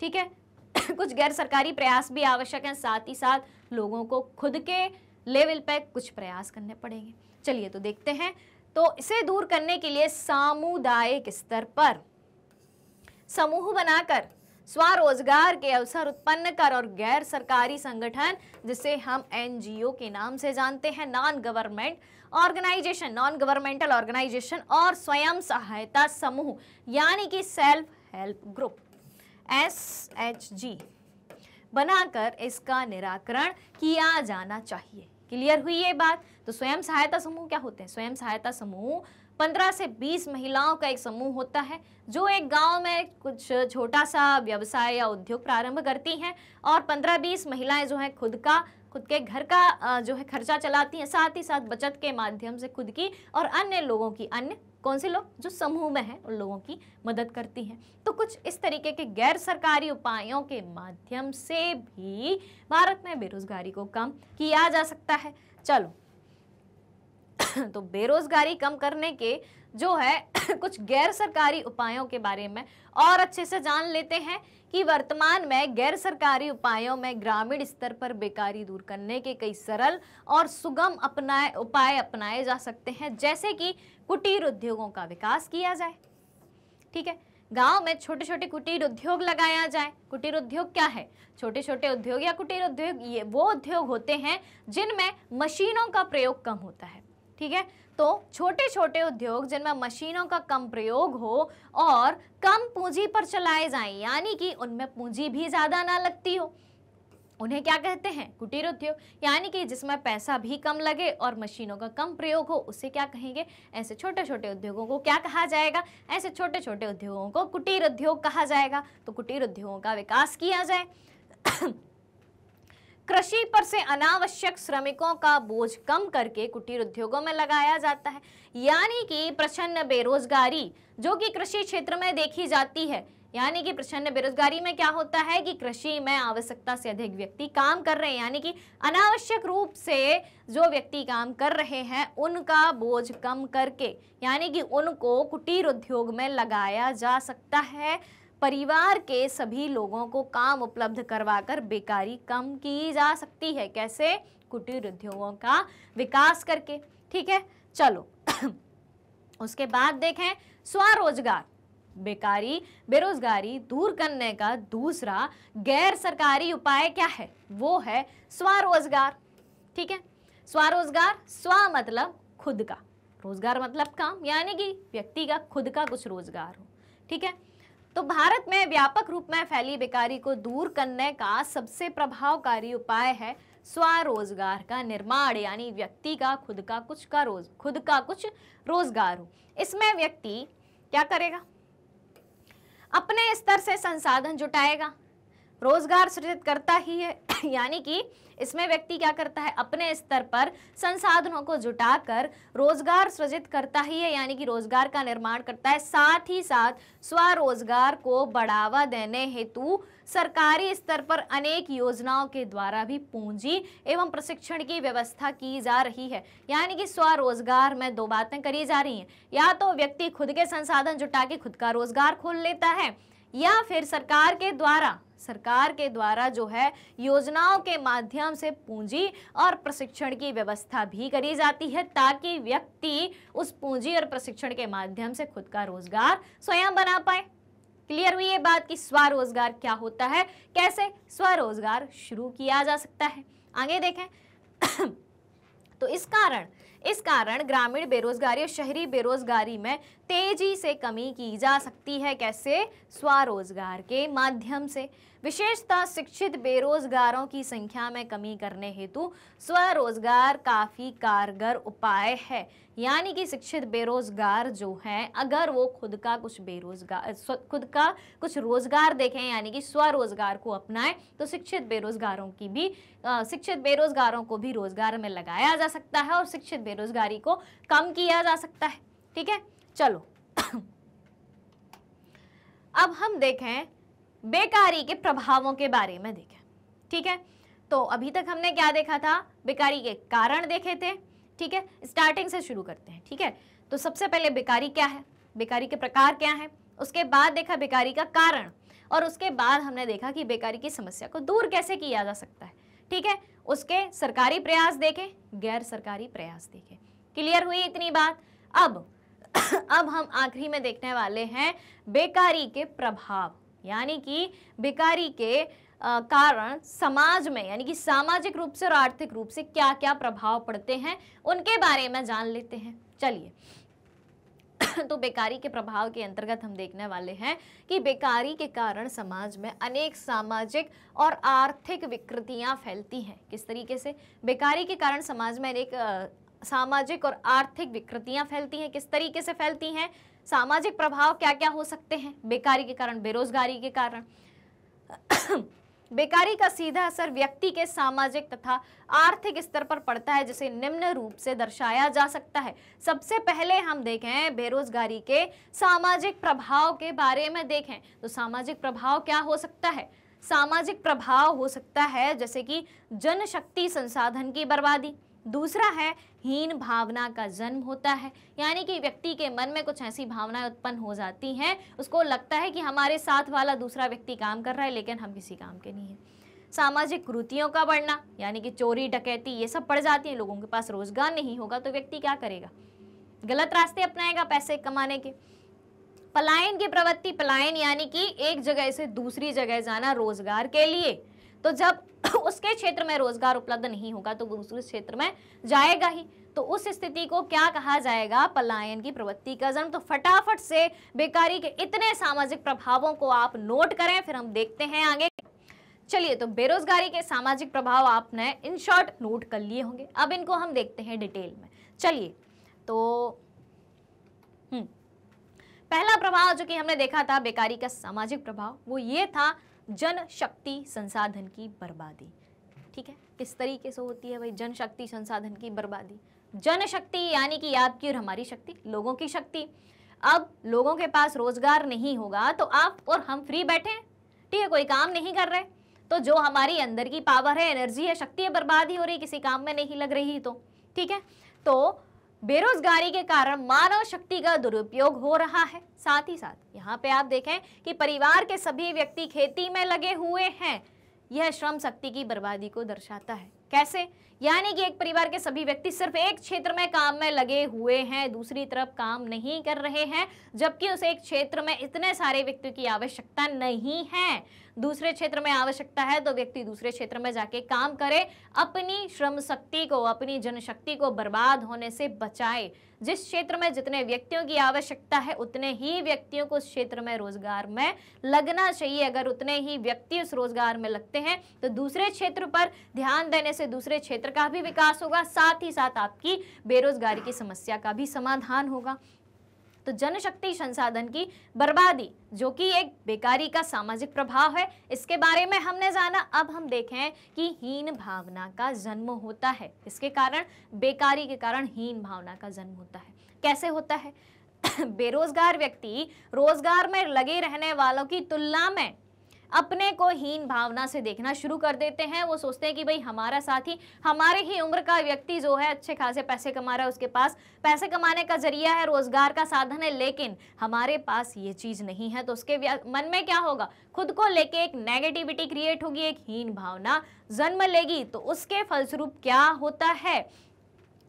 ठीक है <coughs> कुछ गैर सरकारी प्रयास भी आवश्यक हैं साथ ही साथ लोगों को खुद के लेवल पर कुछ प्रयास करने पड़ेंगे चलिए तो देखते हैं तो इसे दूर करने के लिए सामुदायिक स्तर पर समूह बनाकर स्वरोजगार के अवसर उत्पन्न कर और गैर सरकारी संगठन जिसे हम एनजीओ के नाम से जानते हैं non government organisation non governmental organisation और स्वयं सहायता समूह यानी कि self help group S H G बनाकर इसका निराकरण किया जाना चाहिए क्लियर हुई ये बात तो स्वयं सहायता समूह क्या होते हैं स्वयं सहायता समूह 15 से 20 महिलाओं का एक समूह होता है जो एक गांव में कुछ छोटा सा व्यवसाय या उद्योग प्रारंभ करती हैं और 15-20 महिलाएं जो हैं खुद का खुद के घर का जो है खर्चा चलाती हैं साथ ही साथ बचत के माध्यम से खुद की और अन्य लोगों की अन्य कौन से लोग जो समूह में हैं उन लोगों की मदद करती हैं तो कुछ इस तरीके के गैर सरकारी उपायों के माध्यम से भी भारत में बेरोजगारी को कम किया जा सकता है चलो तो बेरोजगारी कम करने के जो है <coughs> कुछ गैर सरकारी उपायों के बारे में और अच्छे से जान लेते हैं कि वर्तमान में गैर सरकारी उपायों में ग्रामीण स्तर पर बेकारी दूर करने के कई सरल और सुगम अपनाए उपाय अपनाए जा सकते हैं जैसे कि कुटीर उद्योगों का विकास किया जाए ठीक है गांव में छोटे छोटे कुटीर उद्योग लगाया जाए कुटीर उद्योग क्या है छोटे छोटे उद्योग या कुटीर उद्योग ये वो उद्योग होते हैं जिनमें मशीनों का प्रयोग कम होता है ठीक है तो छोटे छोटे उद्योग जिनमें मशीनों का कम प्रयोग हो और कम पूंजी पर चलाए जाएं यानी कि उनमें पूंजी भी ज़्यादा ना लगती हो उन्हें क्या कहते हैं कुटीर उद्योग यानी कि जिसमें पैसा भी कम लगे और मशीनों का कम प्रयोग हो उसे क्या कहेंगे ऐसे छोटे छोटे उद्योगों को क्या कहा जाएगा ऐसे छोटे छोटे उद्योगों को कुटीर उद्योग कहा जाएगा तो कुटीर उद्योगों का विकास किया जाए कृषि पर से अनावश्यक श्रमिकों का बोझ कम करके कुटीर उद्योगों में लगाया जाता है यानी कि प्रचन्न बेरोजगारी जो कि कृषि क्षेत्र में देखी जाती है यानी कि प्रचन्न बेरोजगारी में क्या होता है कि कृषि में आवश्यकता से अधिक व्यक्ति काम कर रहे हैं यानी कि अनावश्यक रूप से जो व्यक्ति काम कर रहे हैं उनका बोझ कम करके यानी कि उनको कुटीर उद्योग में लगाया जा सकता है परिवार के सभी लोगों को काम उपलब्ध करवाकर बेकारी कम की जा सकती है कैसे कुटीर उद्योगों का विकास करके ठीक है चलो <clears throat> उसके बाद देखें स्वरोजगार बेकारी बेरोजगारी दूर करने का दूसरा गैर सरकारी उपाय क्या है वो है स्वरोजगार ठीक है स्वरोजगार स्व मतलब खुद का रोजगार मतलब काम यानी कि व्यक्ति का खुद का कुछ रोजगार हो ठीक है तो भारत में व्यापक रूप में फैली बेकारी को दूर करने का सबसे प्रभावकारी उपाय है स्वरोजगार का निर्माण यानी व्यक्ति का खुद का कुछ का रोज खुद का कुछ रोजगार हो इसमें व्यक्ति क्या करेगा अपने स्तर से संसाधन जुटाएगा रोजगार सृजित करता ही है <laughs> यानी कि इसमें व्यक्ति क्या करता है अपने स्तर पर संसाधनों को जुटाकर रोजगार सृजित करता ही है यानी कि रोजगार का निर्माण करता है साथ ही साथ स्वरोजगार को बढ़ावा देने हेतु सरकारी स्तर पर अनेक योजनाओं के द्वारा भी पूंजी एवं प्रशिक्षण की व्यवस्था की जा रही है यानी कि स्वरोजगार में दो बातें करी जा रही हैं या तो व्यक्ति खुद के संसाधन जुटा के खुद का रोजगार खोल लेता है या फिर सरकार के द्वारा सरकार के द्वारा जो है योजनाओं के माध्यम से पूंजी और प्रशिक्षण की व्यवस्था भी करी जाती है ताकि व्यक्ति उस पूंजी और प्रशिक्षण के माध्यम से खुद का रोजगार स्वयं बना पाए क्लियर हुई ये बात कि स्वरोजगार क्या होता है कैसे स्वरोजगार शुरू किया जा सकता है आगे देखें <coughs> तो इस कारण इस कारण ग्रामीण बेरोजगारी और शहरी बेरोजगारी में तेजी से कमी की जा सकती है कैसे स्वरोजगार के माध्यम से विशेषतः शिक्षित बेरोजगारों की संख्या में कमी करने हेतु स्वरोजगार काफ़ी कारगर उपाय है यानी कि शिक्षित बेरोजगार जो हैं अगर वो खुद का कुछ बेरोजगार खुद का कुछ रोजगार देखें यानी कि स्वरोजगार को अपनाएं तो शिक्षित बेरोजगारों की भी शिक्षित बेरोजगारों को भी रोजगार में लगाया जा सकता है और शिक्षित बेरोजगारी को कम किया जा सकता है ठीक है चलो अब हम देखें बेकारी के प्रभावों के बारे में देखें ठीक है तो अभी तक हमने क्या देखा था बेकारी के कारण देखे थे ठीक है स्टार्टिंग से शुरू करते हैं ठीक है तो सबसे पहले बेकारी क्या है बेकारी के प्रकार क्या है उसके बाद देखा बेकारी का कारण और उसके बाद हमने देखा कि बेकारी की समस्या को दूर कैसे किया जा सकता है ठीक है उसके सरकारी प्रयास देखें गैर सरकारी प्रयास देखें क्लियर हुई इतनी बात अब <coughs> अब हम आखिरी में देखने वाले हैं बेकारी के प्रभाव यानी कि बेकारी के कारण समाज में यानी कि सामाजिक रूप से और आर्थिक रूप से क्या क्या प्रभाव पड़ते हैं उनके बारे में जान लेते हैं चलिए <coughs> तो बेकारी के प्रभाव के अंतर्गत हम देखने वाले हैं कि बेकारी के कारण समाज में अनेक सामाजिक और आर्थिक विकृतियां फैलती हैं किस तरीके से बेकारी के कारण समाज में अनेक सामाजिक और आर्थिक विकृतियां फैलती हैं किस तरीके से फैलती हैं सामाजिक प्रभाव क्या क्या हो सकते हैं बेकारी के कारण बेरोजगारी के कारण बेकारी का सीधा असर व्यक्ति के सामाजिक तथा आर्थिक स्तर पर पड़ता है जिसे निम्न रूप से दर्शाया जा सकता है सबसे पहले हम देखें बेरोजगारी के सामाजिक प्रभाव के बारे में देखें तो सामाजिक प्रभाव क्या हो सकता है सामाजिक प्रभाव हो सकता है जैसे कि जनशक्ति संसाधन की बर्बादी दूसरा है हीन भावना का जन्म होता है यानी कि व्यक्ति के मन में कुछ ऐसी भावनाएं उत्पन्न हो जाती हैं उसको लगता है कि हमारे साथ वाला दूसरा व्यक्ति काम कर रहा है लेकिन हम किसी काम के नहीं हैं सामाजिक कृतियों का बढ़ना यानी कि चोरी डकैती ये सब पड़ जाती है लोगों के पास रोजगार नहीं होगा तो व्यक्ति क्या करेगा गलत रास्ते अपनाएगा पैसे कमाने के पलायन की प्रवृत्ति पलायन यानी कि एक जगह से दूसरी जगह जाना रोजगार के लिए तो जब <coughs> उसके क्षेत्र में रोजगार उपलब्ध नहीं होगा तो वो दूसरे क्षेत्र में जाएगा ही तो उस स्थिति को क्या कहा जाएगा पलायन की प्रवृत्ति का जन्म तो फटाफट से बेकारी के इतने सामाजिक प्रभावों को आप नोट करें फिर हम देखते हैं आगे चलिए तो बेरोजगारी के सामाजिक प्रभाव आपने इन शॉर्ट नोट कर लिए होंगे अब इनको हम देखते हैं डिटेल में चलिए तो हम्म, पहला प्रभाव जो कि हमने देखा था बेकारी का सामाजिक प्रभाव वो ये था जन शक्ति संसाधन की बर्बादी ठीक है किस तरीके से होती है भाई जनशक्ति संसाधन की बर्बादी जनशक्ति यानी कि आपकी और हमारी शक्ति लोगों की शक्ति अब लोगों के पास रोजगार नहीं होगा तो आप और हम फ्री बैठे हैं ठीक है कोई काम नहीं कर रहे तो जो हमारी अंदर की पावर है एनर्जी है शक्ति है बर्बाद ही हो रही किसी काम में नहीं लग रही तो ठीक है तो बेरोजगारी के कारण मानव शक्ति का दुरुपयोग हो रहा है साथ ही साथ यहाँ पे आप देखें कि परिवार के सभी व्यक्ति खेती में लगे हुए हैं यह श्रम शक्ति की बर्बादी को दर्शाता है कैसे यानी कि एक परिवार के सभी व्यक्ति सिर्फ एक क्षेत्र में काम में लगे हुए हैं दूसरी तरफ काम नहीं कर रहे हैं जबकि उस एक क्षेत्र में इतने सारे व्यक्तियों की आवश्यकता नहीं है दूसरे क्षेत्र में आवश्यकता है तो व्यक्ति दूसरे क्षेत्र में जाके काम करे अपनी श्रम शक्ति को अपनी जनशक्ति को बर्बाद होने से बचाए जिस क्षेत्र में जितने व्यक्तियों की आवश्यकता है उतने ही व्यक्तियों को उस क्षेत्र में रोजगार में लगना चाहिए अगर उतने ही व्यक्ति उस रोजगार में लगते हैं तो दूसरे क्षेत्र पर ध्यान देने से दूसरे क्षेत्र का भी विकास होगा साथ ही साथ आपकी बेरोजगारी की समस्या का भी समाधान होगा तो जनशक्ति संसाधन की बर्बादी जो कि एक बेकारी का सामाजिक प्रभाव है इसके बारे में हमने जाना अब हम देखें कि हीन भावना का जन्म होता है इसके कारण बेकारी के कारण हीन भावना का जन्म होता है कैसे होता है <clears throat> बेरोजगार व्यक्ति रोजगार में लगे रहने वालों की तुलना में अपने को हीन भावना से देखना शुरू कर देते हैं वो सोचते हैं कि भाई हमारा साथी हमारे ही उम्र का व्यक्ति जो है अच्छे खासे पैसे कमा रहा है उसके पास पैसे कमाने का जरिया है रोजगार का साधन है लेकिन हमारे पास ये चीज़ नहीं है तो उसके मन में क्या होगा खुद को लेके एक नेगेटिविटी क्रिएट होगी एक हीन भावना जन्म लेगी तो उसके फलस्वरूप क्या होता है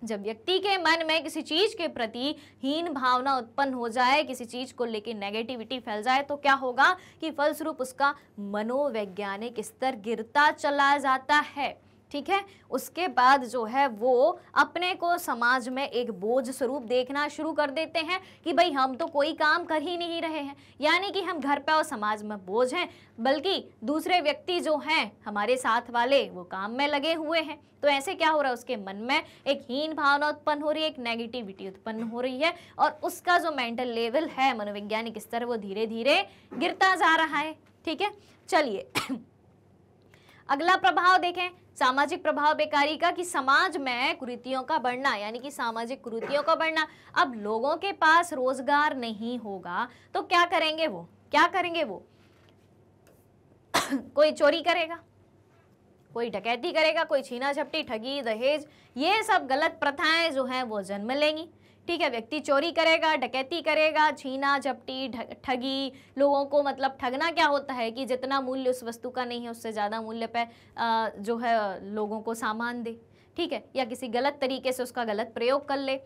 जब व्यक्ति के मन में किसी चीज के प्रति हीन भावना उत्पन्न हो जाए किसी चीज को लेकर नेगेटिविटी फैल जाए तो क्या होगा कि फलस्वरूप उसका मनोवैज्ञानिक स्तर गिरता चला जाता है ठीक है उसके बाद जो है वो अपने को समाज में एक बोझ स्वरूप देखना शुरू कर देते हैं कि भाई हम तो कोई काम कर ही नहीं रहे हैं यानी कि हम घर पर और समाज में बोझ हैं बल्कि दूसरे व्यक्ति जो हैं हमारे साथ वाले वो काम में लगे हुए हैं तो ऐसे क्या हो रहा है उसके मन में एक हीन भावना उत्पन्न हो रही है एक नेगेटिविटी उत्पन्न हो रही है और उसका जो मेंटल लेवल है मनोवैज्ञानिक स्तर वो धीरे धीरे गिरता जा रहा है ठीक है चलिए <clears throat> अगला प्रभाव देखें सामाजिक प्रभाव बेकारी का कि समाज में कुरीतियों का बढ़ना यानी कि सामाजिक कुरीतियों का बढ़ना अब लोगों के पास रोजगार नहीं होगा तो क्या करेंगे वो क्या करेंगे वो कोई चोरी करेगा कोई डकैती करेगा कोई छीना झपटी ठगी दहेज ये सब गलत प्रथाएं जो हैं वो जन्म लेंगी ठीक है व्यक्ति चोरी करेगा डकैती करेगा छीना झपटी ठगी लोगों को मतलब ठगना क्या होता है कि जितना मूल्य उस वस्तु का नहीं है उससे ज़्यादा मूल्य पे जो है लोगों को सामान दे ठीक है या किसी गलत तरीके से उसका गलत प्रयोग कर ले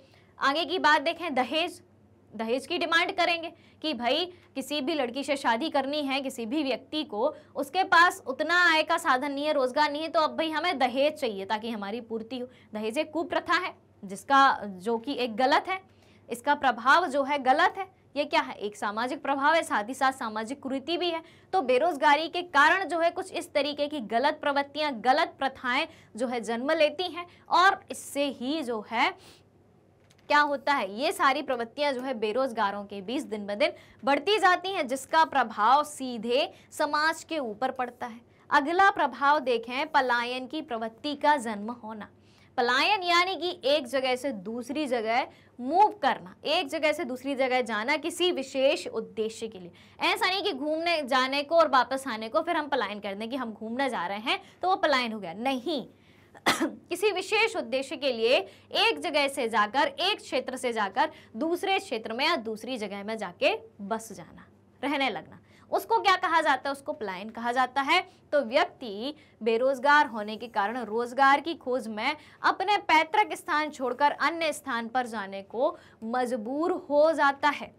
आगे की बात देखें दहेज दहेज की डिमांड करेंगे कि भाई किसी भी लड़की से शादी करनी है किसी भी व्यक्ति को उसके पास उतना आय का साधन नहीं है रोजगार नहीं है तो अब भाई हमें दहेज चाहिए ताकि हमारी पूर्ति हो दहेज एक कुप्रथा है जिसका जो कि एक गलत है इसका प्रभाव जो है गलत है ये क्या है एक सामाजिक प्रभाव है साथ ही साथ सामाजिक कुरीति भी है तो बेरोजगारी के कारण जो है कुछ इस तरीके की गलत प्रवृत्तियां गलत प्रथाएं जो है जन्म लेती हैं और इससे ही जो है क्या होता है ये सारी प्रवृत्तियां जो है बेरोजगारों के बीच दिन ब दिन बढ़ती जाती हैं जिसका प्रभाव सीधे समाज के ऊपर पड़ता है अगला प्रभाव देखें पलायन की प्रवृत्ति का जन्म होना पलायन यानी कि एक जगह से दूसरी जगह मूव करना एक जगह से दूसरी जगह जाना किसी विशेष उद्देश्य के लिए ऐसा नहीं कि घूमने जाने को और वापस आने को फिर हम पलायन कर दें कि हम घूमने जा रहे हैं तो वो पलायन हो गया नहीं <clears throat> किसी विशेष उद्देश्य के लिए एक जगह से जाकर एक क्षेत्र से जाकर दूसरे क्षेत्र में या दूसरी जगह में जाके बस जाना रहने लगना उसको क्या कहा जाता है उसको पलायन कहा जाता है तो व्यक्ति बेरोजगार होने के कारण रोजगार की खोज में अपने पैतृक स्थान छोड़कर अन्य स्थान पर जाने को मजबूर हो जाता है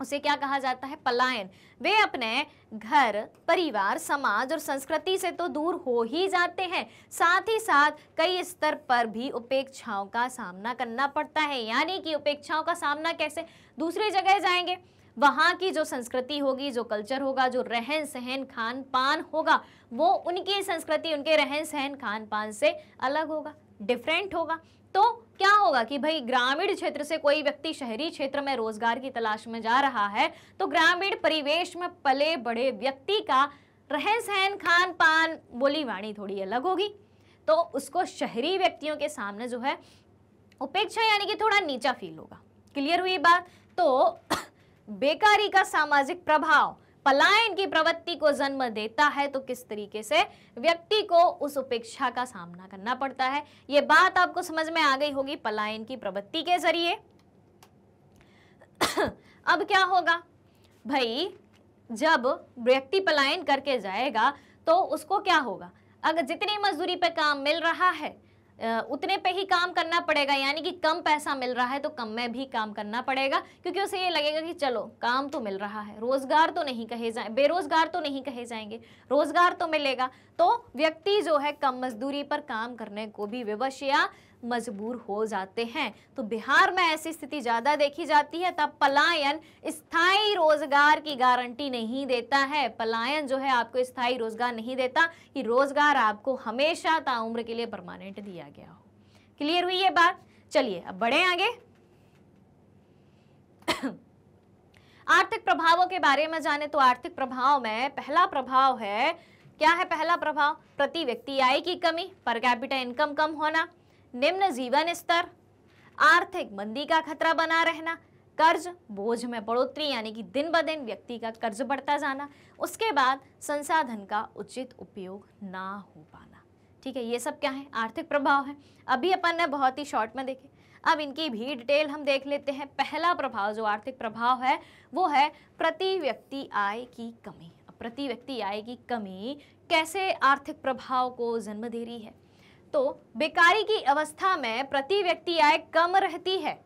उसे क्या कहा जाता है पलायन वे अपने घर परिवार समाज और संस्कृति से तो दूर हो ही जाते हैं साथ ही साथ कई स्तर पर भी उपेक्षाओं का सामना करना पड़ता है यानी कि उपेक्षाओं का सामना कैसे दूसरी जगह जाएंगे वहाँ की जो संस्कृति होगी जो कल्चर होगा जो रहन सहन खान पान होगा वो उनकी संस्कृति उनके रहन सहन खान पान से अलग होगा डिफरेंट होगा तो क्या होगा कि भाई ग्रामीण क्षेत्र से कोई व्यक्ति शहरी क्षेत्र में रोजगार की तलाश में जा रहा है तो ग्रामीण परिवेश में पले बड़े व्यक्ति का रहन सहन खान पान बोली वाणी थोड़ी अलग होगी तो उसको शहरी व्यक्तियों के सामने जो है उपेक्षा यानी कि थोड़ा नीचा फील होगा क्लियर हुई बात तो बेकारी का सामाजिक प्रभाव पलायन की प्रवृत्ति को जन्म देता है तो किस तरीके से व्यक्ति को उस उपेक्षा का सामना करना पड़ता है ये बात आपको समझ में आ गई होगी पलायन की प्रवृत्ति के जरिए अब क्या होगा भाई जब व्यक्ति पलायन करके जाएगा तो उसको क्या होगा अगर जितनी मजदूरी पे काम मिल रहा है उतने पे ही काम करना पड़ेगा यानी कि कम पैसा मिल रहा है तो कम में भी काम करना पड़ेगा क्योंकि उसे ये लगेगा कि चलो काम तो मिल रहा है रोजगार तो नहीं कहे जाए बेरोजगार तो नहीं कहे जाएंगे रोजगार तो मिलेगा तो व्यक्ति जो है कम मजदूरी पर काम करने को भी विवश या मजबूर हो जाते हैं तो बिहार में ऐसी स्थिति ज़्यादा देखी जाती है तब पलायन स्थायी रोजगार की गारंटी नहीं देता है पलायन जो है आपको स्थायी रोजगार नहीं देता कि रोजगार आपको हमेशा ताउम्र के लिए परमानेंट दिया गया हो क्लियर हुई ये बात चलिए अब बढ़े आगे <coughs> आर्थिक प्रभावों के बारे में जाने तो आर्थिक प्रभाव में पहला प्रभाव है क्या है पहला प्रभाव प्रति व्यक्ति आय की कमी पर कैपिटल इनकम कम होना निम्न जीवन स्तर आर्थिक मंदी का खतरा बना रहना कर्ज बोझ में बढ़ोतरी यानी कि दिन ब दिन व्यक्ति का कर्ज बढ़ता जाना उसके बाद संसाधन का उचित उपयोग ना हो पाना ठीक है ये सब क्या है आर्थिक प्रभाव है अभी अपन ने बहुत ही शॉर्ट में देखे अब इनकी भी डिटेल हम देख लेते हैं पहला प्रभाव जो आर्थिक प्रभाव है वो है प्रति व्यक्ति आय की कमी प्रति व्यक्ति आय की कमी कैसे आर्थिक प्रभाव को जन्म दे रही है तो बेकारी की अवस्था में प्रति व्यक्ति आय कम रहती है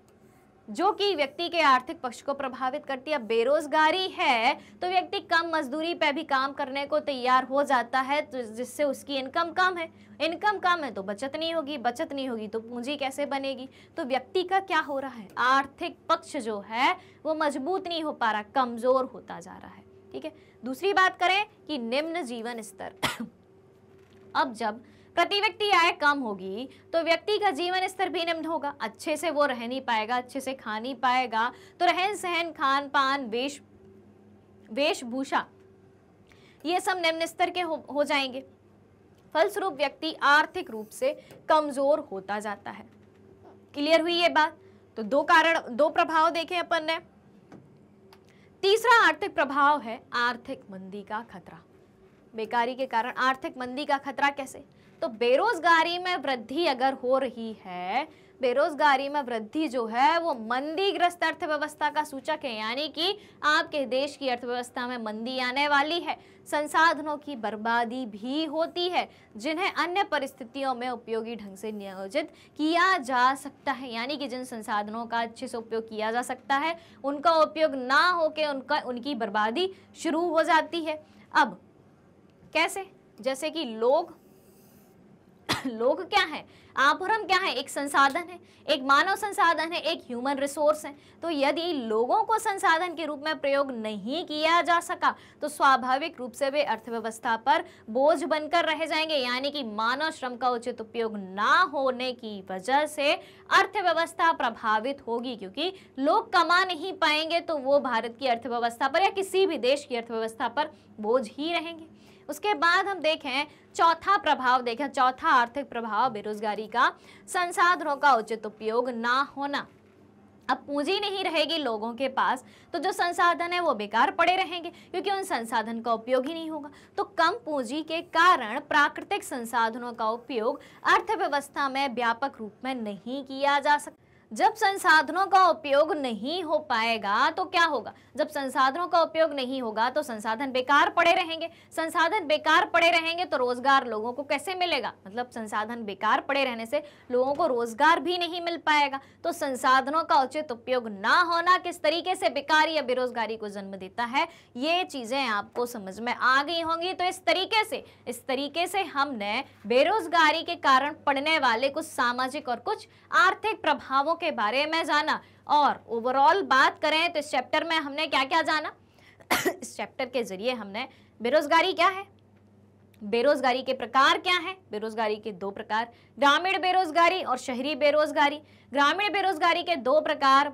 जो कि व्यक्ति के आर्थिक पक्ष को प्रभावित करती है बेरोजगारी है तो व्यक्ति कम मजदूरी पे भी काम करने को तैयार हो जाता है तो जिससे उसकी इनकम कम है इनकम कम है तो बचत नहीं होगी बचत नहीं होगी तो पूंजी कैसे बनेगी तो व्यक्ति का क्या हो रहा है आर्थिक पक्ष जो है वो मजबूत नहीं हो पा रहा कमज़ोर होता जा रहा है ठीक है दूसरी बात करें कि निम्न जीवन स्तर <coughs> अब जब प्रति व्यक्ति आय कम होगी तो व्यक्ति का जीवन स्तर भी निम्न होगा अच्छे से वो रह नहीं पाएगा अच्छे से खा नहीं पाएगा तो रहन सहन खान पान वेश वेशभूषा ये सब निम्न स्तर के हो, हो जाएंगे फलस्वरूप व्यक्ति आर्थिक रूप से कमजोर होता जाता है क्लियर हुई ये बात तो दो कारण दो प्रभाव देखे अपन ने तीसरा आर्थिक प्रभाव है आर्थिक मंदी का खतरा बेकारी के कारण आर्थिक मंदी का खतरा कैसे तो बेरोजगारी में वृद्धि अगर हो रही है बेरोजगारी में वृद्धि जो है वो मंदीग्रस्त अर्थव्यवस्था का सूचक है यानी कि आपके देश की अर्थव्यवस्था में मंदी आने वाली है संसाधनों की बर्बादी भी होती है जिन्हें अन्य परिस्थितियों में उपयोगी ढंग से नियोजित किया जा सकता है यानी कि जिन संसाधनों का अच्छे से उपयोग किया जा सकता है उनका उपयोग ना होकर उनका उनकी बर्बादी शुरू हो जाती है अब कैसे जैसे कि लोग <coughs> लोग क्या है आभरम क्या है एक संसाधन है एक मानव संसाधन है एक ह्यूमन रिसोर्स है तो यदि लोगों को संसाधन के रूप में प्रयोग नहीं किया जा सका तो स्वाभाविक रूप से वे अर्थव्यवस्था पर बोझ बनकर रह जाएंगे यानी कि मानव श्रम का उचित उपयोग ना होने की वजह से अर्थव्यवस्था प्रभावित होगी क्योंकि लोग कमा नहीं पाएंगे तो वो भारत की अर्थव्यवस्था पर या किसी भी देश की अर्थव्यवस्था पर बोझ ही रहेंगे उसके बाद हम देखें चौथा प्रभाव देखें चौथा आर्थिक प्रभाव बेरोजगारी का संसाधनों का उचित उपयोग ना होना अब पूंजी नहीं रहेगी लोगों के पास तो जो संसाधन है वो बेकार पड़े रहेंगे क्योंकि उन संसाधन का उपयोग ही नहीं होगा तो कम पूंजी के कारण प्राकृतिक संसाधनों का उपयोग अर्थव्यवस्था में व्यापक रूप में नहीं किया जा सकता जब संसाधनों का उपयोग नहीं हो पाएगा तो क्या होगा जब संसाधनों का उपयोग नहीं होगा तो संसाधन बेकार पड़े रहेंगे संसाधन बेकार पड़े रहेंगे तो रोजगार लोगों को कैसे मिलेगा मतलब संसाधन बेकार पड़े रहने से लोगों को रोजगार भी नहीं मिल पाएगा तो संसाधनों का उचित उपयोग ना होना किस तरीके से बेकार या बेरोजगारी को जन्म देता है ये चीजें आपको समझ में आ गई होंगी तो इस तरीके से इस तरीके से हमने बेरोजगारी के कारण पड़ने वाले कुछ सामाजिक और कुछ आर्थिक प्रभावों चीजों के बारे में जाना और ओवरऑल बात करें तो इस चैप्टर में हमने क्या क्या जाना <coughs> इस चैप्टर के ज़रिए हमने बेरोज़गारी क्या है बेरोजगारी के प्रकार क्या हैं बेरोजगारी के दो प्रकार ग्रामीण बेरोजगारी और शहरी बेरोजगारी ग्रामीण बेरोजगारी के दो प्रकार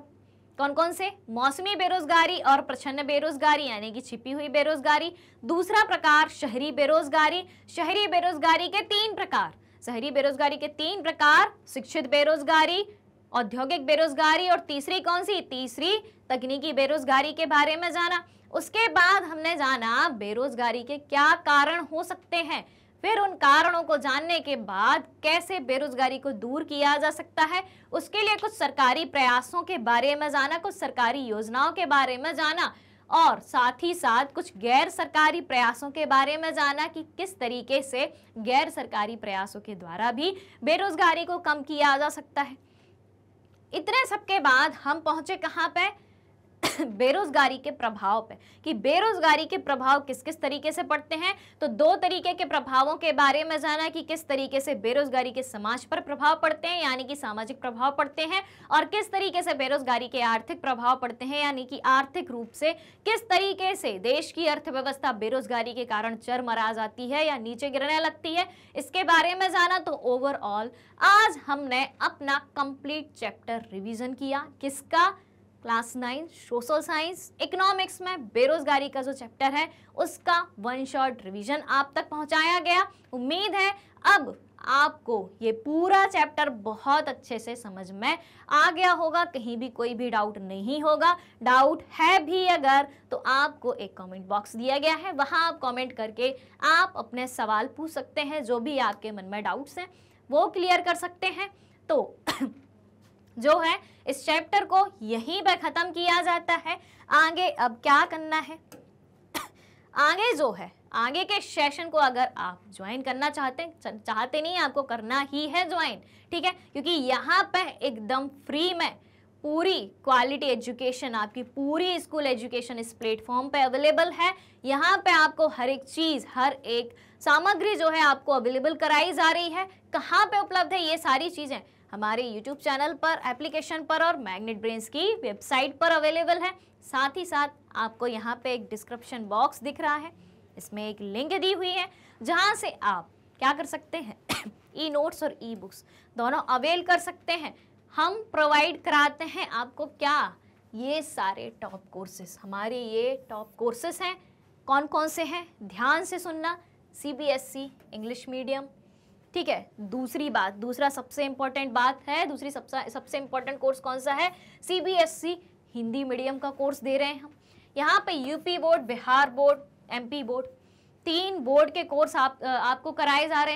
कौन कौन से मौसमी बेरोजगारी और प्रछन्न बेरोजगारी यानी कि छिपी हुई बेरोजगारी दूसरा प्रकार शहरी बेरोजगारी शहरी बेरोजगारी के तीन प्रकार शहरी बेरोजगारी के तीन प्रकार शिक्षित बेरोजगारी औद्योगिक बेरोजगारी और तीसरी कौन सी तीसरी तकनीकी बेरोजगारी के बारे में जाना उसके बाद हमने जाना बेरोजगारी के क्या कारण हो सकते हैं फिर उन कारणों को जानने के बाद कैसे बेरोजगारी को दूर किया जा सकता है उसके लिए कुछ सरकारी प्रयासों के बारे में जाना कुछ सरकारी योजनाओं के बारे में जाना और साथ ही साथ कुछ गैर सरकारी प्रयासों के बारे में जाना कि किस तरीके से गैर सरकारी प्रयासों के द्वारा भी बेरोजगारी को कम किया जा सकता है इतने सबके बाद हम पहुंचे कहाँ पे <coughs> बेरोजगारी के प्रभाव पे कि बेरोजगारी के प्रभाव किस किस तरीके से पड़ते हैं तो दो तरीके के प्रभावों के बारे में जाना कि किस तरीके से बेरोजगारी के समाज पर प्रभाव पड़ते हैं यानी कि सामाजिक प्रभाव पड़ते हैं और किस तरीके से बेरोजगारी के आर्थिक प्रभाव पड़ते हैं यानी कि आर्थिक रूप से किस तरीके से देश की अर्थव्यवस्था बेरोजगारी के कारण चरमरा जाती है या नीचे गिरने लगती है इसके बारे में जाना तो ओवरऑल आज हमने अपना कंप्लीट चैप्टर रिविजन किया किसका class nine social science economics में बेरोजगारी का जो चैप्टर है उसका वन शॉट रिविजन आप तक पहुंचाया गया उम्मीद है अब आपको ये पूरा चैप्टर बहुत अच्छे से समझ में आ गया होगा कहीं भी कोई भी डाउट नहीं होगा डाउट है भी अगर तो आपको एक कमेंट बॉक्स दिया गया है वहाँ आप कमेंट करके आप अपने सवाल पूछ सकते हैं जो भी आपके मन में डाउट्स हैं वो क्लियर कर सकते हैं तो जो है इस चैप्टर को यहीं पर ख़त्म किया जाता है आगे अब क्या करना है आगे जो है आगे के सेशन को अगर आप ज्वाइन करना चाहते हैं चाहते नहीं आपको करना ही है ज्वाइन ठीक है क्योंकि यहाँ पर एकदम फ्री में पूरी क्वालिटी एजुकेशन आपकी पूरी स्कूल एजुकेशन इस प्लेटफॉर्म पे अवेलेबल है यहाँ पे आपको हर एक चीज़ हर एक सामग्री जो है आपको अवेलेबल कराई जा रही है कहाँ पे उपलब्ध है ये सारी चीज़ें हमारे यूट्यूब चैनल पर एप्लीकेशन पर और मैग्नेट ब्रेन्स की वेबसाइट पर अवेलेबल है साथ ही साथ आपको यहाँ पे एक डिस्क्रिप्शन बॉक्स दिख रहा है इसमें एक लिंक दी हुई है जहाँ से आप क्या कर सकते हैं <coughs> ई नोट्स और ई बुक्स दोनों अवेल कर सकते हैं हम प्रोवाइड कराते हैं आपको क्या ये सारे टॉप कोर्सेस हमारे ये टॉप कोर्सेस हैं कौन कौन से हैं ध्यान से सुनना C B S E English medium ठीक है दूसरी बात दूसरा सबसे इंपॉर्टेंट बात है दूसरी सबसे सबसे इंपॉर्टेंट कोर्स कौन सा है सीबीएसई e, हिंदी मीडियम का कोर्स दे रहे हैं हम यहाँ पे UP board Bihar board MP board तीन बोर्ड के कोर्स आप आपको कराए जा रहे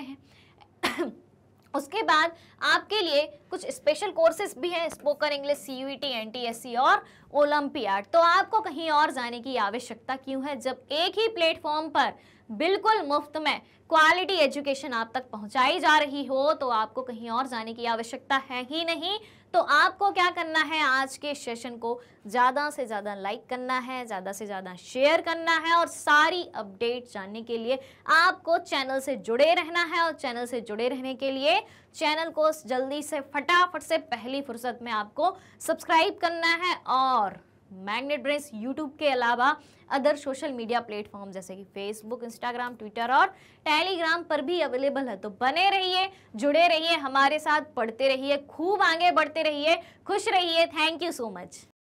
हैं <coughs> उसके बाद आपके लिए कुछ स्पेशल कोर्सेज भी हैं spoken English C U T N T S C और ओलंपियाड तो आपको कहीं और जाने की आवश्यकता क्यों है जब एक ही प्लेटफॉर्म पर बिल्कुल मुफ्त में क्वालिटी एजुकेशन आप तक पहुंचाई जा रही हो तो आपको कहीं और जाने की आवश्यकता है ही नहीं तो आपको क्या करना है आज के सेशन को ज़्यादा से ज़्यादा लाइक करना है ज़्यादा से ज़्यादा शेयर करना है और सारी अपडेट जानने के लिए आपको चैनल से जुड़े रहना है और चैनल से जुड़े रहने के लिए चैनल को जल्दी से फटाफट से पहली फुर्सत में आपको सब्सक्राइब करना है और मैग्नेट ब्रेन्स यूट्यूब के अलावा अदर सोशल मीडिया प्लेटफॉर्म जैसे कि फेसबुक इंस्टाग्राम ट्विटर और टेलीग्राम पर भी अवेलेबल है तो बने रहिए जुड़े रहिए हमारे साथ पढ़ते रहिए खूब आगे बढ़ते रहिए खुश रहिए थैंक यू सो मच